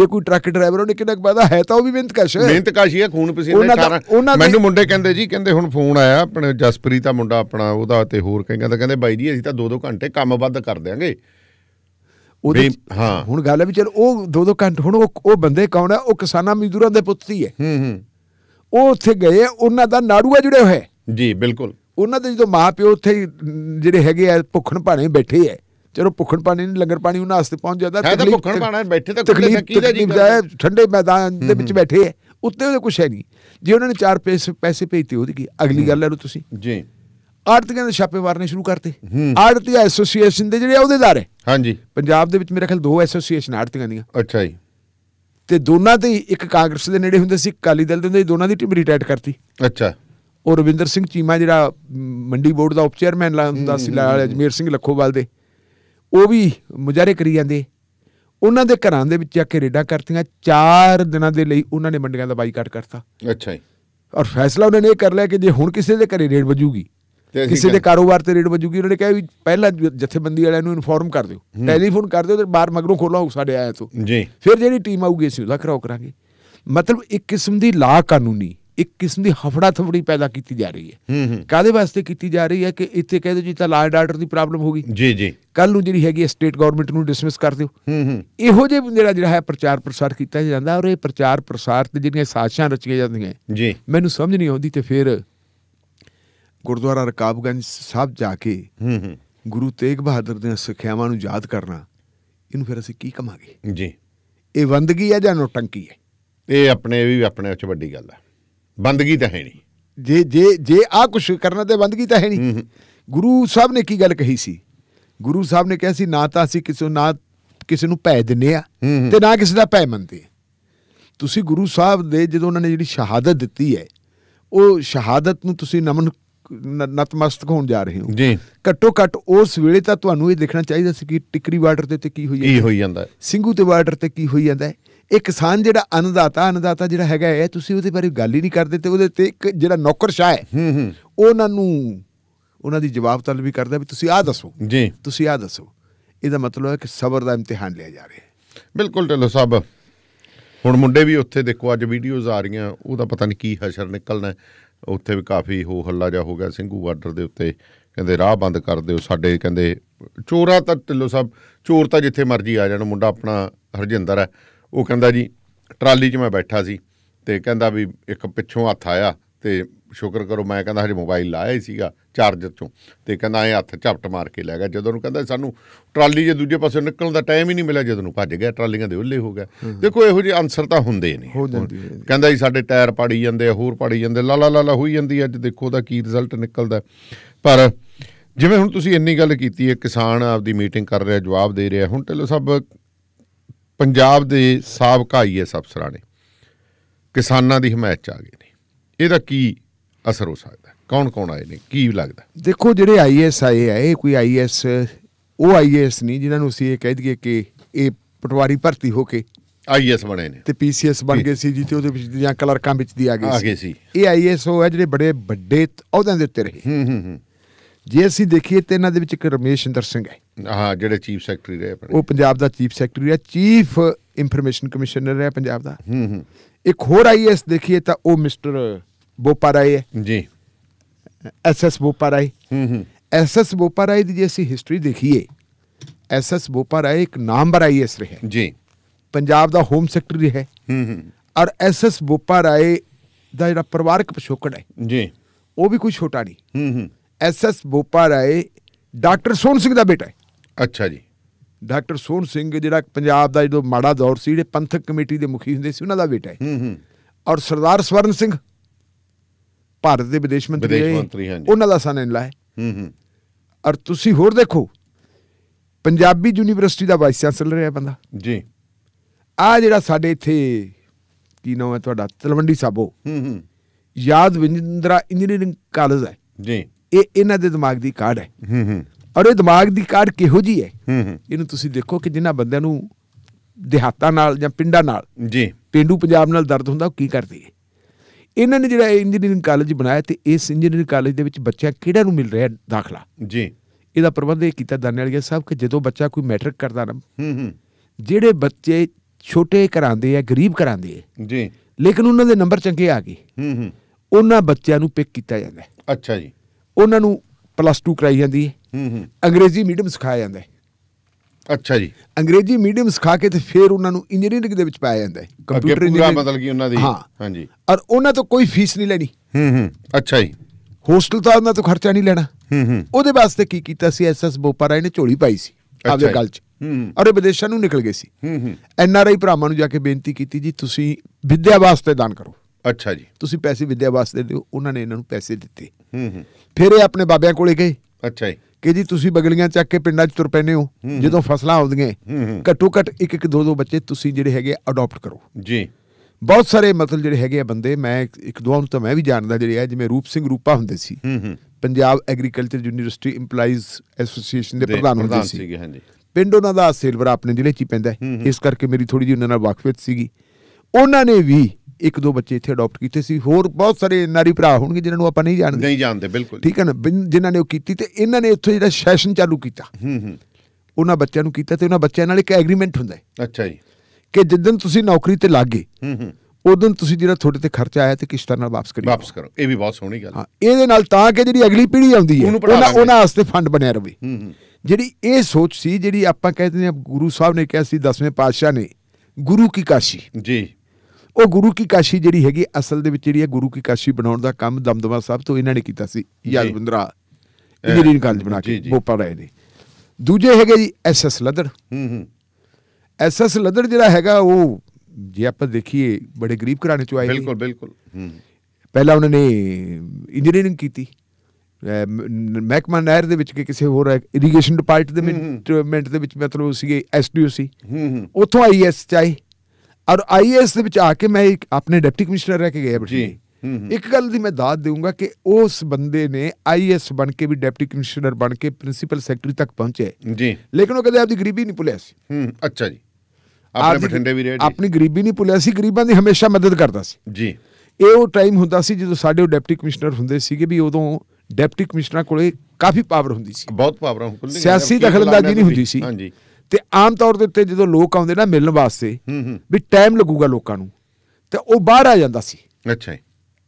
ਜੇ ਕੋਈ ਟਰੱਕ ਡਰਾਈਵਰ ਉਹਨੇ ਕਿੰਨਾ ਪਾਤਾ ਹੈ ਤਾਂ ਉਹ ਵੀ ਮਿਹਨਤ ਕਸ਼ ਹੈ ਮਿਹਨਤ ਕਸ਼ ਹੀ ਹੈ ਖੂਨ ਪਸੀਨੇ ਸਾਰਾ ਮੈਨੂੰ ਮੁੰਡੇ ਕਹਿੰਦੇ ਜੀ ਕਹਿੰਦੇ ਹੁਣ ਫੋਨ ਆਇਆ ਆਪਣੇ ਜਸਪ੍ਰੀਤ ਦਾ ਮੁੰਡਾ ਆਪਣਾ ਉਹਦਾ ਤੇ ਹੋਰ ਕਹਿੰਦਾ ਤਾਂ ਕਹਿੰਦੇ ਬਾਈ ਜੀ ਅਸੀਂ ਤਾਂ 2-2 ਘੰਟੇ ਕੰਮ ਵੱਧ ਕਰ ਦਿਆਂਗੇ ਉਹਦੇ ਹਾਂ ਹੁਣ ਗੱਲ ਹੈ ਵੀ ਚਲ ਉਹ 2-2 ਘੰਟੇ ਹੁਣ ਉਹ ਬੰਦੇ ਕੌਣ ਹੈ ਉਹ ਕਿਸਾਨਾਂ ਮਜ਼ਦੂਰਾਂ ਦੇ ਪੁੱਤ ਹੀ ਹੈ ਹੂੰ ਹੂੰ ਉਹ ਉੱਥੇ ਗਏ ਉਹਨਾਂ ਦਾ ਨਾੜੂਆ ਜੁੜੇ ਹੋਏ ਜੀ ਬਿਲਕੁਲ ਉਹਨਾਂ ਦੇ ਜਦੋਂ ਮਾਪਿਓ ਉੱਥੇ ਜਿਹੜੇ ਹੈਗੇ ਆ ਭੁੱਖਣ ਭਾਣੇ ਬੈਠੇ ਆ ਚਲੋ ਭੁੱਖਣ ਪਾਣੀ ਨਹੀਂ ਲੰਗਰ ਪਾਣੀ ਉਹਨਾਂ ਆਸਤੇ ਪਹੁੰਚ ਜਾਂਦਾ ਤੇ ਭੁੱਖਣ ਪਾਣਾ ਬੈਠੇ ਤਾਂ ਤਕਲੀਫ ਕੀ ਦਾ ਜੀ ਠੰਡੇ ਮੈਦਾਨ ਦੇ ਵਿੱਚ ਬੈਠੇ ਆ ਉੱਤੇ ਉਹਦੇ ਕੁਝ ਹੈ ਨਹੀਂ ਜੇ ਉਹਨਾਂ ਨੇ ਚਾਰ ਪੈਸੇ ਪੈਸੇ ਭੇਜਤੇ ਉਹਦੀ ਕੀ ਅਗਲੀ ਗੱਲ ਐ ਨੂੰ ਤੁਸੀਂ ਜੀ ਆੜਤੀਆਂ ਦੇ ਛਾਪੇ ਮਾਰਨੇ ਸ਼ੁਰੂ ਕਰਤੇ ਆੜਤੀਆਂ ਐਸੋਸੀਏਸ਼ਨ ਦੇ ਜਿਹੜੇ ਅਹੁਦੇਦਾਰ ਹੈ ਹਾਂਜੀ ਪੰਜਾਬ ਦੇ ਵਿੱਚ ਮੇਰੇ ਖਿਆਲ ਦੋ ਐਸੋਸੀਏਸ਼ਨ ਆੜਤੀਆਂ ਦੀਆਂ ਅੱਛਾ ਜੀ ਤੇ ਦੋਨਾਂ ਦੇ ਇੱਕ ਕਾਂਗਰਸ ਦੇ ਨੇੜੇ ਹੁੰਦੇ ਸੀ ਅਕਾਲੀ ਦਲ ਦੇ ਹੁੰਦੇ ਦੋਨਾਂ ਦੀ ਟੀਮ ਰਿਟਾਇਰ ਕਰਤੀ ਅੱਛਾ ਉਹ ਰਵਿੰਦਰ ਸਿੰਘ ਚੀਮਾ ਜਿਹੜਾ ਮੰਡੀ ਬੋਰਡ ਦਾ ਉਪ ਚੇਅਰਮੈਨ ਹੁੰਦਾ ਸੀ ਲਾਲ ਅਜਮੇਰ ਸਿੰਘ ਲਖੋਵਾਲ ਦੇ ਉਹ ਵੀ ਮੁਜਾਰੇ ਕਰੀ ਜਾਂਦੇ ਉਹਨਾਂ ਦੇ ਘਰਾਂ ਦੇ ਵਿੱਚ ਜਾ ਕੇ ਰੇਡਾਂ ਕਰਤੀਆਂ 4 ਦਿਨਾਂ ਦੇ ਲਈ ਉਹਨਾਂ ਨੇ ਮੰਡੀਆਂ ਦਾ ਬਾਈਕਾਟ ਕਰਤਾ ਅੱਛਾ ਜੀ ਔਰ ਫੈਸਲਾ ਉਹਨਾਂ ਨੇ ਇਹ ਕਰ ਲਿਆ ਕਿ ਜੇ ਹੁਣ ਕਿਸੇ ਦੇ ਘਰੇ ਰੇਡ ਵਜੂਗੀ ਕਿਸੇ ਦੇ ਕਾਰੋਬਾਰ ਤੇ ਰੇਡ ਵੱਜੂਗੀ ਉਹਨਾਂ ਨੇ ਕਿਹਾ ਵੀ ਪਹਿਲਾਂ ਜਥੇਬੰਦੀ ਵਾਲਿਆਂ ਨੂੰ ਇਨਫੋਰਮ ਕਰ ਦਿਓ ਟੈਲੀਫੋਨ ਕਰ ਦਿਓ ਤੇ ਬਾਹਰ ਮਗਰੋਂ ਖੋਲੋ ਸਾਡੇ ਆਇਆ ਤੋਂ ਜੀ ਫਿਰ ਜਿਹੜੀ ਟੀਮ ਆਊਗੀ ਅਸੀਂ ਉਹਦਾ ਖਰਾਓ ਕਰਾਂਗੇ ਮਤਲਬ ਇੱਕ ਕਿਸਮ ਦੀ ਲਾ ਕਾਨੂੰਨੀ ਇੱਕ ਕਿਸਮ ਦੀ ਹਫੜਾ ਥਫੜੀ ਪੈਦਾ ਕੀਤੀ ਜਾ ਰਹੀ ਹੈ ਕਾਦੇ ਵਾਸਤੇ ਕੀਤੀ ਜਾ ਰਹੀ ਹੈ ਕਿ ਇੱਥੇ ਕਹਦੇ ਜੀ ਤਾਂ ਲਾਅ ਆਰਡਰ ਦੀ ਪ੍ਰੋਬਲਮ ਹੋ ਗਈ ਜੀ ਜੀ ਕੱਲ ਨੂੰ ਜਿਹੜੀ ਹੈਗੀ ਸਟੇਟ ਗਵਰਨਮੈਂਟ ਨੂੰ ਡਿਸਮਿਸ ਕਰ ਦਿਓ ਇਹੋ ਜੇ ਜਿਹੜਾ ਜਿਹੜਾ ਹੈ ਪ੍ਰਚਾਰ ਪ੍ਰਸਾਰ ਕੀਤਾ ਜਾਂਦਾ ਔਰ ਇਹ ਪ੍ਰਚਾਰ ਪ੍ਰਸਾਰ ਤੇ ਜਿਹੜੀਆਂ ਸਾਜ਼ਿਸ਼ਾਂ ਰਚੀਆਂ ਜਾਂਦੀਆਂ ਜੀ ਮੈਨੂੰ ਸਮਝ ਨਹੀਂ ਆਉਂਦੀ ਤੇ ਫਿਰ ਗੁਰਦੁਆਰਾ ਰਕਾਬਗੰਜ ਸਾਹਿਬ ਜਾ ਕੇ ਹੂੰ ਹੂੰ ਗੁਰੂ ਤੇਗ ਬਹਾਦਰ ਦੀਆਂ ਸਿੱਖਿਆਵਾਂ ਨੂੰ ਯਾਦ ਕਰਨਾ ਇਹਨੂੰ ਫਿਰ ਅਸੀਂ ਕੀ ਕਮਾਂਗੇ ਜੀ ਇਹ ਬੰਦਗੀ ਹੈ ਜਾਂ ਨੋਟੰਕੀ ਹੈ ਇਹ ਆਪਣੇ ਵੀ ਆਪਣੇ ਵਿੱਚ ਵੱਡੀ ਗੱਲ ਹੈ ਬੰਦਗੀ ਤਾਂ ਹੈ ਨਹੀਂ ਜੇ ਜੇ ਜੇ ਆ ਕੁਝ ਕਰਨਾ ਤੇ ਬੰਦਗੀ ਤਾਂ ਹੈ ਨਹੀਂ ਗੁਰੂ ਸਾਹਿਬ ਨੇ ਕੀ ਗੱਲ ਕਹੀ ਸੀ ਗੁਰੂ ਸਾਹਿਬ ਨੇ ਕਿਹਾ ਸੀ ਨਾ ਤਾਂ ਅਸੀਂ ਕਿਸੇ ਨਾ ਕਿਸੇ ਨੂੰ ਭੈ ਦਿੰਨੇ ਆ ਤੇ ਨਾ ਕਿਸੇ ਦਾ ਭੈ ਮੰਨਦੇ ਤੁਸੀਂ ਗੁਰੂ ਸਾਹਿਬ ਦੇ ਜਦੋਂ ਉਹਨਾਂ ਨੇ ਜਿਹੜੀ ਸ਼ਹਾਦਤ ਦਿੱਤੀ ਹੈ ਉਹ ਸ਼ਹਾਦਤ ਨੂੰ ਤੁਸੀਂ ਨਮਨ ਨਤਮਸਤਕ ਹੋਣ ਜਾ ਰਹੇ ਹੋ ਜੀ ਘੱਟੋ ਘੱਟ ਉਸ ਵੇਲੇ ਤਾਂ ਤੁਹਾਨੂੰ ਇਹ ਦੇਖਣਾ ਚਾਹੀਦਾ ਸੀ ਕਿ ਟਿਕਰੀ ਬਾਰਡਰ ਤੇ ਤੇ ਕੀ ਹੋਈ ਕੀ ਹੋਈ ਜਾਂਦਾ ਸਿੰਘੂ ਤੇ ਬਾਰਡਰ ਤੇ ਕੀ ਹੋਈ ਜਾਂਦਾ ਇਹ ਕਿਸਾਨ ਜਿਹੜਾ ਅਨਦਾਤਾ ਅਨਦਾਤਾ ਜਿਹੜਾ ਹੈਗਾ ਹੈ ਤੁਸੀਂ ਉਹਦੇ ਬਾਰੇ ਗੱਲ ਹੀ ਨਹੀਂ ਕਰਦੇ ਤੇ ਉਹਦੇ ਤੇ ਇੱਕ ਜਿਹੜਾ ਨੌਕਰਸ਼ਾਹ ਹੈ ਹੂੰ ਹੂੰ ਉਹਨਾਂ ਨੂੰ ਉਹਨਾਂ ਦੀ ਜਵਾਬ ਵੀ ਕਰਦਾ ਵੀ ਤੁਸੀਂ ਆਹ ਦੱਸੋ ਜੀ ਤੁਸੀਂ ਆਹ ਦੱਸੋ ਇਹਦਾ ਮਤਲਬ ਹੈ ਕਿ ਸਬਰ ਦਾ ਇਮਤਿਹਾਨ ਲਿਆ ਜਾ ਰਿਹਾ ਹੈ ਬਿਲਕੁਲ ਢਿੱਲੋ ਸਾਹਿਬ ਹੁਣ ਮੁੰਡੇ ਵੀ ਉੱਥੇ ਦੇਖੋ ਅੱਜ ਵੀਡੀਓਜ਼ ਆ ਰਹੀਆਂ ਉਹਦਾ ਪਤਾ ਨਹੀਂ ਕੀ ਹਸ਼ਰ ਨਿਕਲਣਾ ਉੱਥੇ ਵੀ ਕਾਫੀ ਹੋ ਹੱਲਾ ਜਾ ਹੋ ਗਿਆ ਸਿੰਘੂ ਬਾਰਡਰ ਦੇ ਉੱਤੇ ਕਹਿੰਦੇ ਰਾਹ ਬੰਦ ਕਰ ਦਿਓ ਸਾਡੇ ਕਹਿੰਦੇ ਚੋਰਾ ਤਾਂ ਢਿੱਲੋ ਸਾਹਿਬ ਚੋਰ ਤਾਂ ਜਿੱਥੇ ਮਰਜ਼ੀ ਆ ਜਾਣ ਮੁੰਡਾ ਆਪਣਾ ਹਰਜਿੰਦਰ ਹੈ ਉਹ ਕਹਿੰਦਾ ਜੀ ਟਰਾਲੀ 'ਚ ਮੈਂ ਬੈਠਾ ਸੀ ਤੇ ਕਹਿੰਦਾ ਵੀ ਇੱਕ ਪਿੱਛੋਂ ਹੱਥ ਆਇਆ ਤੇ ਸ਼ੁਕਰ ਕਰੋ ਮੈਂ ਕਹਿੰਦਾ ਹਜੇ ਮੋਬਾਈਲ ਲਾਇਆ ਹੀ ਸੀਗਾ ਚਾਰਜਰ ਚੋਂ ਤੇ ਕਹਿੰਦਾ ਇਹ ਹੱਥ ਝਪਟ ਮਾਰ ਕੇ ਲੈ ਗਿਆ ਜਦੋਂ ਨੂੰ ਕਹਿੰਦਾ ਸਾਨੂੰ ਟਰਾਲੀ ਜੇ ਦੂਜੇ ਪਾਸੇ ਨਿਕਲਣ ਦਾ ਟਾਈਮ ਹੀ ਨਹੀਂ ਮਿਲਿਆ ਜਦੋਂ ਨੂੰ ਭੱਜ ਗਿਆ ਟਰਾਲੀਆਂ ਦੇ ਉੱਲੇ ਹੋ ਗਿਆ ਦੇਖੋ ਇਹੋ ਜਿਹੇ ਅਨਸਰ ਤਾਂ ਹੁੰਦੇ ਨੇ ਕਹਿੰਦਾ ਜੀ ਸਾਡੇ ਟਾਇਰ ਪਾੜੀ ਜਾਂਦੇ ਆ ਹੋਰ ਪਾੜੀ ਜਾਂਦੇ ਲਾ ਲਾ ਲਾ ਹੋਈ ਜਾਂਦੀ ਅੱਜ ਦੇਖੋ ਦਾ ਕੀ ਰਿਜ਼ਲਟ ਨਿਕਲਦਾ ਪਰ ਜਿਵੇਂ ਹੁਣ ਤੁਸੀਂ ਇੰਨੀ ਗੱਲ ਕੀਤੀ ਹੈ ਕਿਸਾਨ ਆਪਦੀ ਮੀਟਿੰਗ ਕਰ ਰਿਹਾ ਜਵਾਬ ਦੇ ਰਿਹਾ ਹੁਣ ਢਿੱਲੋ ਸਭ ਪੰਜਾਬ ਦੇ ਸਾਬਕਾ ਆਈਐਸ ਅਫਸਰਾਂ ਨੇ ਕਿਸਾਨਾਂ ਦੀ ਹਮਾਇਤ ਚ ਆ ਗਏ ਇਹਦਾ ਕੀ ਅਸਰ ਹੋ ਸਕਦਾ ਕੌਣ ਕੌਣ ਆਏ ਨੇ ਕੀ ਲੱਗਦਾ ਦੇਖੋ ਜਿਹੜੇ ਆਈਐਸ ਆਏ ਆ ਇਹ ਕੋਈ ਆਈਐਸ ਉਹ ਆਈਐਸ ਨਹੀਂ ਜਿਨ੍ਹਾਂ ਨੂੰ ਅਸੀਂ ਇਹ ਕਹਿ ਦਈਏ ਕਿ ਇਹ ਪਟਵਾਰੀ ਭਰਤੀ ਹੋ ਕੇ ਆਈਐਸ ਬਣੇ ਨੇ ਤੇ ਪੀਸੀਐਸ ਬਣ ਗਏ ਸੀ ਜੀ ਤੇ ਉਹਦੇ ਵਿੱਚ ਦੀਆਂ ਕਲਰਕਾਂ ਵਿੱਚ ਦੀ ਆ ਗਏ ਸੀ ਇਹ ਆਈਐਸ ਉਹ ਹੈ ਜਿਹੜੇ ਬੜੇ ਵੱਡੇ ਅਹੁਦਿਆਂ ਦੇ ਉੱਤੇ ਰਹੇ ਹੂੰ ਹੂੰ ਹੂੰ ਜੇ ਅਸੀਂ ਦੇਖੀਏ ਤੇ ਇਹਨਾਂ ਦੇ ਵਿੱਚ ਇੱਕ ਰਮੇਸ਼ ਇੰਦਰ ਸਿੰਘ ਹੈ ਹਾਂ ਜਿਹੜੇ ਚੀਫ ਸੈਕਟਰੀ ਰਹੇ ਆਪਣੇ ਉਹ ਪੰਜਾਬ ਦਾ ਚੀਫ ਸੈਕਟਰੀ ਹੈ ਚੀਫ ਇਨਫੋਰਮੇਸ਼ਨ ਕਮਿਸ਼ਨਰ ਹੈ ਪੰਜਾਬ ਦਾ ਹੂੰ ਹੂੰ ਇੱਕ ਹੋਰ ਆਈਐਸ ਦੇਖੀਏ ਤਾਂ ਉਹ ਮਿਸਟਰ ਬੋਪਾਰਾਏ ਜੀ ਐਸਐਸ ਬੋਪਾਰਾਏ ਹੂੰ ਹੂੰ ਐਸਐਸ ਬੋਪਾਰਾਏ ਦੀ ਜੇਸੀ ਹਿਸਟਰੀ ਦੇਖੀਏ ਐਸਐਸ ਬੋਪਾਰਾਏ ਇੱਕ ਨਾਮਵਰ ਆਈਐਸ ਰਿਹਾ ਜੀ ਪੰਜਾਬ ਦਾ ਹੋਮ ਸੈਕਟਰੀ ਹੈ ਹੂੰ ਹੂੰ ਔਰ ਐਸਐਸ ਬੋਪਾਰਾਏ ਦਾ ਜਿਹੜਾ ਪਰਿਵਾਰਕ ਪਿਛੋਕੜ ਹੈ ਜੀ ਉਹ ਵੀ ਕੋਈ ਛੋਟਾ ਨਹੀਂ ਹੂੰ ਹੂੰ ਐਸਐਸ ਬੋਪਾਰਾਏ ਡਾਕਟਰ ਸੋਨ ਸਿੰਘ ਦਾ ਬੇਟਾ ਹੈ ਅੱਛਾ ਜੀ ਡਾਕਟਰ ਸੋਹਣ ਸਿੰਘ ਜਿਹੜਾ ਪੰਜਾਬ ਦਾ ਜਦੋਂ ਮਾੜਾ ਦੌਰ ਸੀ ਜਿਹੜੇ ਪੰਥਕ ਕਮੇਟੀ ਦੇ ਮੁਖੀ ਹੁੰਦੇ ਸੀ ਉਹਨਾਂ ਦਾ ਬੇਟਾ ਹੈ ਹੂੰ ਹੂੰ ਔਰ ਸਰਦਾਰ ਸਵਰਨ ਸਿੰਘ ਭਾਰਤ ਦੇ ਵਿਦੇਸ਼ ਮੰਤਰੀ ਹੈ ਉਹਨਾਂ ਦਾ ਸਨ ਇਨਲਾ ਹੈ ਹੂੰ ਹੂੰ ਔਰ ਤੁਸੀਂ ਹੋਰ ਦੇਖੋ ਪੰਜਾਬੀ ਯੂਨੀਵਰਸਿਟੀ ਦਾ ਵਾਈਸ ਚਾਂਸਲਰ ਰਿਹਾ ਬੰਦਾ ਜੀ ਆ ਜਿਹੜਾ ਸਾਡੇ ਇੱਥੇ ਕੀ ਨਾਮ ਹੈ ਤੁਹਾਡਾ ਤਲਵੰਡੀ ਸਾਬੋ ਹੂੰ ਹੂੰ ਯਾਦਵਿੰਦਰਾ ਇੰਜੀਨੀਅਰਿੰਗ ਕਾਲਜ ਹੈ ਜੀ ਇਹ ਇਹਨਾਂ ਦੇ ਦਿਮਾਗ ਦੀ ਕਾਢ ਹੈ ਹੂੰ ਹੂੰ ਔਰ ਇਹ ਦਿਮਾਗ ਦੀ ਕਾਢ ਕਿਹੋ ਜੀ ਹੈ ਇਹਨੂੰ ਤੁਸੀਂ ਦੇਖੋ ਕਿ ਜਿਨ੍ਹਾਂ ਬੰਦਿਆਂ ਨੂੰ ਦਿਹਾਤਾ ਨਾਲ ਜਾਂ ਪਿੰਡਾਂ ਨਾਲ ਜੀ ਪਿੰਡੂ ਪੰਜਾਬ ਨਾਲ ਦਰਦ ਹੁੰਦਾ ਉਹ ਕੀ ਕਰਦੇ ਹੈ ਇਹਨਾਂ ਨੇ ਜਿਹੜਾ ਇੰਜੀਨੀਅਰਿੰਗ ਕਾਲਜ ਬਣਾਇਆ ਤੇ ਇਸ ਇੰਜੀਨੀਅਰਿੰਗ ਕਾਲਜ ਦੇ ਵਿੱਚ ਬੱਚਾ ਕਿਹੜਾ ਨੂੰ ਮਿਲ ਰਿਹਾ ਦਾਖਲਾ ਜੀ ਇਹਦਾ ਪ੍ਰਬੰਧ ਇਹ ਕੀਤਾ ਦਾਨੇਵਾਲੀਆ ਸਾਹਿਬ ਕਿ ਜਦੋਂ ਬੱਚਾ ਕੋਈ ਮੈਟ੍ਰਿਕ ਕਰਦਾ ਨਾ ਹੂੰ ਹੂੰ ਜਿਹੜੇ ਬੱਚੇ ਛੋਟੇ ਕਰਾਂਦੇ ਆ ਗਰੀਬ ਕਰਾਂਦੇ ਆ ਜੀ ਲੇਕਿਨ ਉਹਨਾਂ ਦੇ ਨੰਬਰ ਚੰਗੇ ਆ ਗਏ ਹੂੰ ਹੂੰ ਉਹਨਾਂ ਬੱਚਿਆਂ ਨੂੰ ਪਿਕ ਕੀਤਾ ਜਾਂਦਾ ਅੱਛਾ ਜੀ ਉਹਨਾਂ ਨੂੰ ਪਲੱਸ 2 ਕਰਾਈ ਜਾਂਦੀ ਹੈ ਹੂੰ ਹੂੰ ਅੰਗਰੇਜ਼ੀ ਮੀਡੀਅਮ ਸਿਖਾਇਆ ਜਾਂਦਾ ਹੈ ਅੱਛਾ ਜੀ ਅੰਗਰੇਜ਼ੀ ਮੀਡੀਅਮ ਸਿਖਾ ਕੇ ਤੇ ਫਿਰ ਉਹਨਾਂ ਨੂੰ ਇੰਜੀਨੀਅਰਿੰਗ ਦੇ ਵਿੱਚ ਪਾਇਆ ਜਾਂਦਾ ਹੈ ਕੰਪਿਊਟਰ ਦਾ ਮਤਲਬ ਕੀ ਉਹਨਾਂ ਦੀ ਹਾਂਜੀ ਔਰ ਉਹਨਾਂ ਤੋਂ ਕੋਈ ਫੀਸ ਨਹੀਂ ਲੈਣੀ ਹੂੰ ਹੂੰ ਅੱਛਾ ਜੀ ਹੋਸਟਲ ਤਾਂ ਉਹਨਾਂ ਤੋਂ ਖਰਚਾ ਨਹੀਂ ਲੈਣਾ ਹੂੰ ਹੂੰ ਉਹਦੇ ਵਾਸਤੇ ਕੀ ਕੀਤਾ ਸੀ ਐਸਐਸ ਬੋਪਾਰਾ ਨੇ ਝੋਲੀ ਪਾਈ ਸੀ ਆਪਦੇ ਗੱਲ 'ਚ ਹੂੰ ਔਰ ਇਹ ਵਿਦੇਸ਼ਾਂ ਨੂੰ ਨਿਕਲ ਗਏ ਸੀ ਹੂੰ ਹੂੰ ਐਨਆਰਆਈ ਭਰਾਵਾਂ ਨੂੰ ਜਾ ਕੇ ਬੇਨਤੀ ਕੀਤੀ ਜੀ ਤੁਸੀਂ ਵਿਦਿਆ ਵਾਸਤੇ ਦਾਨ ਕਰੋ ਅੱਛਾ ਜੀ ਤੁਸੀਂ ਪੈਸੇ ਵਿਦਿਆ ਵਾਸਤੇ ਦਿਓ ਉਹਨਾਂ ਨੇ ਇਹਨਾਂ ਨੂੰ ਪੈਸੇ ਦਿੱਤੇ ਹੂੰ ਹੂੰ ਫਿਰ ਇਹ ਆਪਣੇ ਬਾਬਿਆਂ ਕੋਲੇ ਗਏ ਅੱਛਾ ਜੀ ਕਿ ਜੀ ਤੁਸੀਂ ਬਗਲੀਆਂ ਚੱਕ ਕੇ ਪਿੰਡਾਂ 'ਚ ਤੁਰ ਪੈਨੇ ਹੋ ਜਦੋਂ ਫਸਲਾਂ ਆਉਂਦੀਆਂ ਘੱਟੋ ਘੱਟ ਇੱਕ ਇੱਕ ਦੋ ਦੋ ਬੱਚੇ ਤੁਸੀਂ ਜਿਹੜੇ ਹੈਗੇ ਅਡਾਪਟ ਕਰੋ ਜੀ ਬਹੁਤ ਸਾਰੇ ਮਤਲਬ ਜਿਹੜੇ ਹੈਗੇ ਆ ਬੰਦੇ ਮੈਂ ਇੱਕ ਦੋ ਨੂੰ ਤਾਂ ਮੈਂ ਵੀ ਜਾਣਦਾ ਜਿਹੜੇ ਆ ਜਿਵੇਂ ਰੂਪ ਸਿੰਘ ਰੂਪਾ ਹੁੰਦੇ ਸੀ Punjab agriculture university EMPLOYEES association ਦੇ ਪ੍ਰਧਾਨ ਹੁੰਦੇ ਸੀ ਪਿੰਡ ਉਹਨਾਂ ਦਾ ਸਿਲਵਰ ਆਪਣੇ ਜ਼ਿਲ੍ਹੇ 'ਚ ਹੀ ਪੈਂਦਾ ਇਸ ਕਰਕੇ ਮੇਰੀ ਥੋੜੀ ਜਿਹੀ ਉਹਨਾਂ ਨਾਲ ਵਾਕਫੀਅਤ ਸੀਗੀ ਉਹਨਾਂ ਨੇ ਵੀ ਇੱਕ ਦੋ ਬੱਚੇ ਇੱਥੇ ਅਡਾਪਟ ਕੀਤੇ ਸੀ ਹੋਰ ਬਹੁਤ ਸਾਰੇ ਨਾਰੀ ਭਰਾ ਹੋਣਗੇ ਜਿਨ੍ਹਾਂ ਨੂੰ ਆਪਾਂ ਨਹੀਂ ਜਾਣਦੇ ਨਹੀਂ ਜਾਣਦੇ ਬਿਲਕੁਲ ਠੀਕ ਹੈ ਨਾ ਜਿਨ੍ਹਾਂ ਨੇ ਉਹ ਕੀਤੀ ਤੇ ਇਹਨਾਂ ਨੇ ਇੱਥੇ ਜਿਹੜਾ ਸੈਸ਼ਨ ਚਾਲੂ ਕੀਤਾ ਹੂੰ ਹੂੰ ਉਹਨਾਂ ਬੱਚਿਆਂ ਨੂੰ ਕੀਤਾ ਤੇ ਉਹਨਾਂ ਬੱਚਿਆਂ ਨਾਲ ਇੱਕ ਐਗਰੀਮੈਂਟ ਹੁੰਦਾ ਹੈ ਅੱਛਾ ਜੀ ਕਿ ਦਿਨ ਤੁਸੀਂ ਨੌਕਰੀ ਤੇ ਲੱਗ ਗਏ ਹੂੰ ਹੂੰ ਉਦੋਂ ਤੁਸੀਂ ਜਿਹੜਾ ਤੁਹਾਡੇ ਤੇ ਖਰਚਾ ਆਇਆ ਤੇ ਕਿਸ਼ਤਾਂ ਨਾਲ ਵਾਪਸ ਕਰੀ ਵਾਪਸ ਕਰੋ ਇਹ ਵੀ ਬਹੁਤ ਸੋਹਣੀ ਗੱਲ ਹੈ ਇਹਦੇ ਨਾਲ ਤਾਂ ਕਿ ਜਿਹੜੀ ਅਗਲੀ ਪੀੜ੍ਹੀ ਆਉਂਦੀ ਹੈ ਉਹਨਾਂ ਉਹਨਾਂ ਵਾਸਤੇ ਫੰਡ ਬਣਿਆ ਰਵੇ ਹੂੰ ਹੂੰ ਜਿਹੜੀ ਇਹ ਸੋਚ ਸੀ ਜਿਹੜੀ ਆਪਾਂ ਕਹਿੰਦੇ ਆ ਗੁਰੂ ਸਾਹਿਬ ਨੇ ਕਿਹਾ ਸੀ ਦਸਵੇਂ ਪਾਤਸ਼ਾਹ ਨੇ ਗੁਰੂ ਕੀ ਕਾਸ਼ੀ ਜੀ ਉਹ ਗੁਰੂ ਕੀ ਕਾਸ਼ੀ ਜਿਹੜੀ ਹੈਗੀ ਅਸਲ ਦੇ ਵਿੱਚ ਜਿਹੜੀ ਹੈ ਗੁਰੂ ਕੀ ਕਾਸ਼ੀ ਬਣਾਉਣ ਦਾ ਕੰਮ ਦਮਦਮਾ ਸਾਹਿਬ ਤੋਂ ਇਹਨਾਂ ਨੇ ਕੀਤਾ ਸੀ ਯਾਦਵਿੰਦਰਾ ਇੰਜੀਨੀਅਰਿੰਗ ਕਾਲਜ ਬਣਾ ਕੇ ਬੋਪਾ ਰਾਏ ਨੇ ਦੂਜੇ ਹੈਗੇ ਜੀ ਐਸ ਐਸ ਲਦੜ ਹੂੰ ਹੂੰ ਐਸ ਐਸ ਲਦੜ ਜਿਹੜਾ ਹੈਗਾ ਉਹ ਜੇ ਆਪਾਂ ਦੇਖੀਏ ਬੜੇ ਗਰੀਬ ਘਰਾਣੇ ਚੋਂ ਆਏ ਬਿਲਕੁਲ ਬਿਲਕੁਲ ਹੂੰ ਪਹਿਲਾਂ ਉਹਨਾਂ ਨੇ ਇੰਜੀਨੀਅਰਿੰਗ ਕੀਤੀ ਮਹਿਕਮਾ ਨਹਿਰ ਦੇ ਵਿੱਚ ਕਿ ਕਿਸੇ ਹੋਰ ਇਰੀਗੇਸ਼ਨ ਡਿਪਾਰਟਮੈਂਟ ਦੇ ਵਿੱਚ ਮਤਲਬ ਸੀਗੇ ਐਸਡੀਓ ਸੀ ਹੂੰ ਹੂੰ ਉੱਥੋਂ ਆਈਐਸ ਚਾਹੀ ਔਰ ਆਈਐਸ ਦੇ ਵਿੱਚ ਆ ਕੇ ਮੈਂ ਇੱਕ ਆਪਣੇ ਡਿਪਟੀ ਕਮਿਸ਼ਨਰ ਰਹਿ ਕੇ ਗਿਆ ਜੀ ਇੱਕ ਗੱਲ ਦੀ ਮੈਂ ਦਾਤ ਦੇਵਾਂਗਾ ਕਿ ਉਸ ਬੰਦੇ ਨੇ ਆਈਐਸ ਬਣ ਕੇ ਵੀ ਡਿਪਟੀ ਕਮਿਸ਼ਨਰ ਬਣ ਕੇ ਪ੍ਰਿੰਸੀਪਲ ਸੈਕਟਰੀ ਤੱਕ ਪਹੁੰਚੇ ਜੀ ਲੇਕਿਨ ਉਹ ਕਦੇ ਆਪਦੀ ਗਰੀਬੀ ਨਹੀਂ ਭੁੱਲਿਆ ਸੀ ਹੂੰ ਅੱਛਾ ਜੀ ਆਪਣੇ ਬਠਿੰਡੇ ਵੀ ਰਹੇ ਜੀ ਆਪਣੀ ਗਰੀਬੀ ਨਹੀਂ ਭੁੱਲਿਆ ਸੀ ਗਰੀਬਾਂ ਦੀ ਹਮੇਸ਼ਾ ਮਦਦ ਕਰਦਾ ਸੀ ਜੀ ਇਹ ਉਹ ਟਾਈਮ ਹੁੰਦਾ ਸੀ ਜਦੋਂ ਸਾਡੇ ਉਹ ਡਿਪਟੀ ਕਮਿਸ਼ਨਰ ਹੁੰਦੇ ਸੀਗੇ ਵੀ ਉਦੋਂ ਡਿਪਟੀ ਕਮਿਸ਼ਨਰਾਂ ਕੋਲੇ ਕਾਫੀ ਪਾਵਰ ਹੁੰਦੀ ਸੀ ਬਹੁਤ ਪਾਵਰ ਹੁੰਦੀ ਸੀ ਸਿਆਸੀ ਦਖਲਅੰਦਾਜ਼ੀ ਨਹੀਂ ਹੁੰਦੀ ਸੀ ਹਾਂਜੀ ਤੇ ਆਮ ਤੌਰ ਦੇ ਉੱਤੇ ਜਦੋਂ ਲੋਕ ਆਉਂਦੇ ਨਾ ਮਿਲਣ ਵਾਸਤੇ ਵੀ ਟਾਈਮ ਲੱਗੂਗਾ ਲੋਕਾਂ ਨੂੰ ਤੇ ਉਹ ਬਾਹਰ ਆ ਜਾਂਦਾ ਸੀ ਅੱਛਾ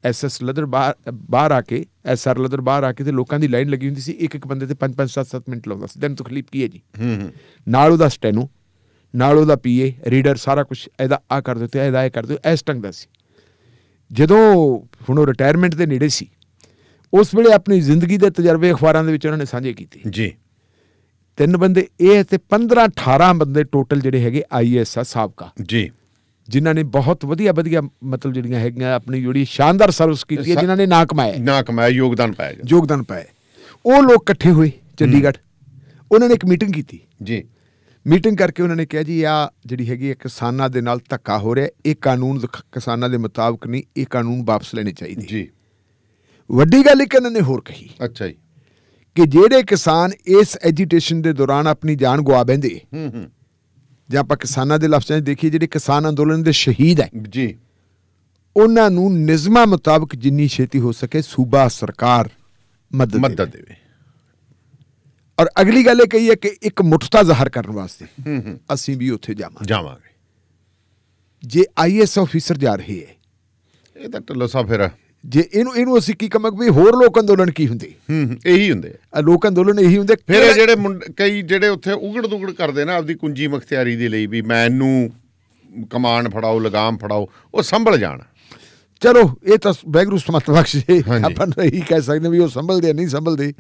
ਐਸਐਸ ਲਦਰ ਬਾਹਰ ਆ ਕੇ ਐਸਆਰ ਲਦਰ ਬਾਹਰ ਆ ਕੇ ਤੇ ਲੋਕਾਂ ਦੀ ਲਾਈਨ ਲੱਗੀ ਹੁੰਦੀ ਸੀ ਇੱਕ ਇੱਕ ਬੰਦੇ ਤੇ 5 5 7 7 ਮਿੰਟ ਲਾਉਂਦਾ ਸੀ ਦਿਨ ਤਕਲੀਫ ਕੀ ਹੈ ਜੀ ਨਾਲ ਉਹਦਾ ਸਟੈਨੋ ਨਾਲ ਉਹਦਾ ਪੀਏ ਰੀਡਰ ਸਾਰਾ ਕੁਝ ਇਹਦਾ ਆ ਕਰ ਦਿੱਤੇ ਇਹਦਾ ਇਹ ਕਰ ਦਿੱਤੇ ਐਸ ਟੰਗ ਦਾ ਸੀ ਜਦੋਂ ਹੁਣ ਉਹ ਰਿਟਾਇਰਮੈਂਟ ਦੇ ਨੇੜੇ ਸੀ ਉਸ ਵੇਲੇ ਆਪਣੀ ਜ਼ਿੰਦਗੀ ਦੇ ਤਜਰਬੇ ਅਖਬਾਰਾਂ ਦੇ ਵਿੱਚ ਉਹਨਾਂ ਨੇ ਸਾਂਝੇ ਕੀਤੇ ਜੀ ਤਿੰਨ ਬੰਦੇ ਇਹ ਤੇ 15 18 ਬੰਦੇ ਟੋਟਲ ਜਿਹੜੇ ਹੈਗੇ ਆਈਐਸ ਆ ਸਾਬਕਾ ਜੀ ਜਿਨ੍ਹਾਂ ਨੇ ਬਹੁਤ ਵਧੀਆ ਵਧੀਆ ਮਤਲਬ ਜਿਹੜੀਆਂ ਹੈਗੀਆਂ ਆਪਣੀ ਜਿਹੜੀ ਸ਼ਾਨਦਾਰ ਸਰਵਿਸ ਕੀਤੀ ਹੈ ਜਿਨ੍ਹਾਂ ਨੇ ਨਾ ਕਮਾਇਆ ਨਾ ਕਮਾਇਆ ਯੋਗਦਾਨ ਪਾਇਆ ਯੋਗਦਾਨ ਪਾਇਆ ਉਹ ਲੋਕ ਇਕੱਠੇ ਹੋਏ ਚੰਡੀਗੜ੍ਹ ਉਹਨਾਂ ਨੇ ਇੱਕ ਮੀਟਿੰਗ ਕੀਤੀ ਜੀ ਮੀਟਿੰਗ ਕਰਕੇ ਉਹਨਾਂ ਨੇ ਕਿਹਾ ਜੀ ਆ ਜਿਹੜੀ ਹੈਗੀ ਇੱਕ ਕਿਸਾਨਾਂ ਦੇ ਨਾਲ ਧੱਕਾ ਹੋ ਰਿਹਾ ਇਹ ਕਾਨੂੰਨ ਕਿਸਾਨਾਂ ਦੇ ਮੁਤਾਬਕ ਨਹੀਂ ਇਹ ਕਾਨੂੰਨ ਵਾਪਸ ਲੈਣੇ ਚਾਹੀਦੇ ਜੀ ਵੱਡੀ ਗੱਲ ਇਹ ਕਿ ਉਹਨਾਂ ਨੇ ਹੋਰ ਕਹੀ ਅੱਛਾ ਜੀ ਕਿ ਜਿਹੜੇ ਕਿਸਾਨ ਇਸ ਐਜੀਟੇਸ਼ਨ ਦੇ ਦੌਰਾਨ ਆਪਣੀ ਜਾਨ ਗਵਾ ਬੈਂਦੇ ਹੂੰ ਹੂੰ ਜਾਂ ਆਪਾਂ ਕਿਸਾਨਾਂ ਦੇ ਲਫ਼ਜ਼ਾਂ 'ਚ ਦੇਖੀਏ ਜਿਹੜੇ ਕਿਸਾਨ ਅੰਦੋਲਨ ਦੇ ਸ਼ਹੀਦ ਹੈ ਜੀ ਉਹਨਾਂ ਨੂੰ ਨਿਜ਼ਮਾਂ ਮੁਤਾਬਕ ਜਿੰਨੀ ਛੇਤੀ ਹੋ ਸਕੇ ਸੂਬਾ ਸਰਕਾਰ ਮਦਦ ਮਦਦ ਦੇਵੇ ਔਰ ਅਗਲੀ ਗੱਲ ਇਹ ਕਹੀ ਹੈ ਕਿ ਇੱਕ ਮੁਠਤਾ ਜ਼ਾਹਰ ਕਰਨ ਵਾਸਤੇ ਅਸੀਂ ਵੀ ਉੱਥੇ ਜਾਵਾਂਗੇ ਜਾਵਾਂਗੇ ਜੇ ਆਈਐਸ ਆਫੀਸਰ ਜਾ ਰਹੇ ਹੈ ਇਹ ਤਾਂ ਢੱਲੋ ਸਾਫੇਰਾ ਜੇ ਇਹਨੂੰ ਇਹਨੂੰ ਅਸੀਂ ਕੀ ਕਮਕ ਵੀ ਹੋਰ ਲੋਕ ਅੰਦੋਲਨ ਕੀ ਹੁੰਦੇ ਹੂੰ ਇਹੀ ਹੁੰਦੇ ਆ ਲੋਕ ਅੰਦੋਲਨ ਇਹੀ ਹੁੰਦੇ ਫਿਰ ਜਿਹੜੇ ਕਈ ਜਿਹੜੇ ਉੱਥੇ ਉਗੜ ਦੁਗੜ ਕਰਦੇ ਨਾ ਆਪਦੀ ਕੁੰਜੀ ਮਖਤਿਆਰੀ ਦੇ ਲਈ ਵੀ ਮੈਨੂੰ ਕਮਾਨ ਫੜਾਓ ਲਗਾਮ ਫੜਾਓ ਉਹ ਸੰਭਲ ਜਾਣ ਚਲੋ ਇਹ ਤਾਂ ਬੈਗਰੂ ਸਮਤ ਬਖਸ਼ੇ ਆਪਾਂ ਨਹੀਂ ਕਹਿ ਸਕਦੇ ਵੀ ਉਹ ਸੰਭਲਦੇ ਨਹੀਂ ਸੰਭਲਦੇ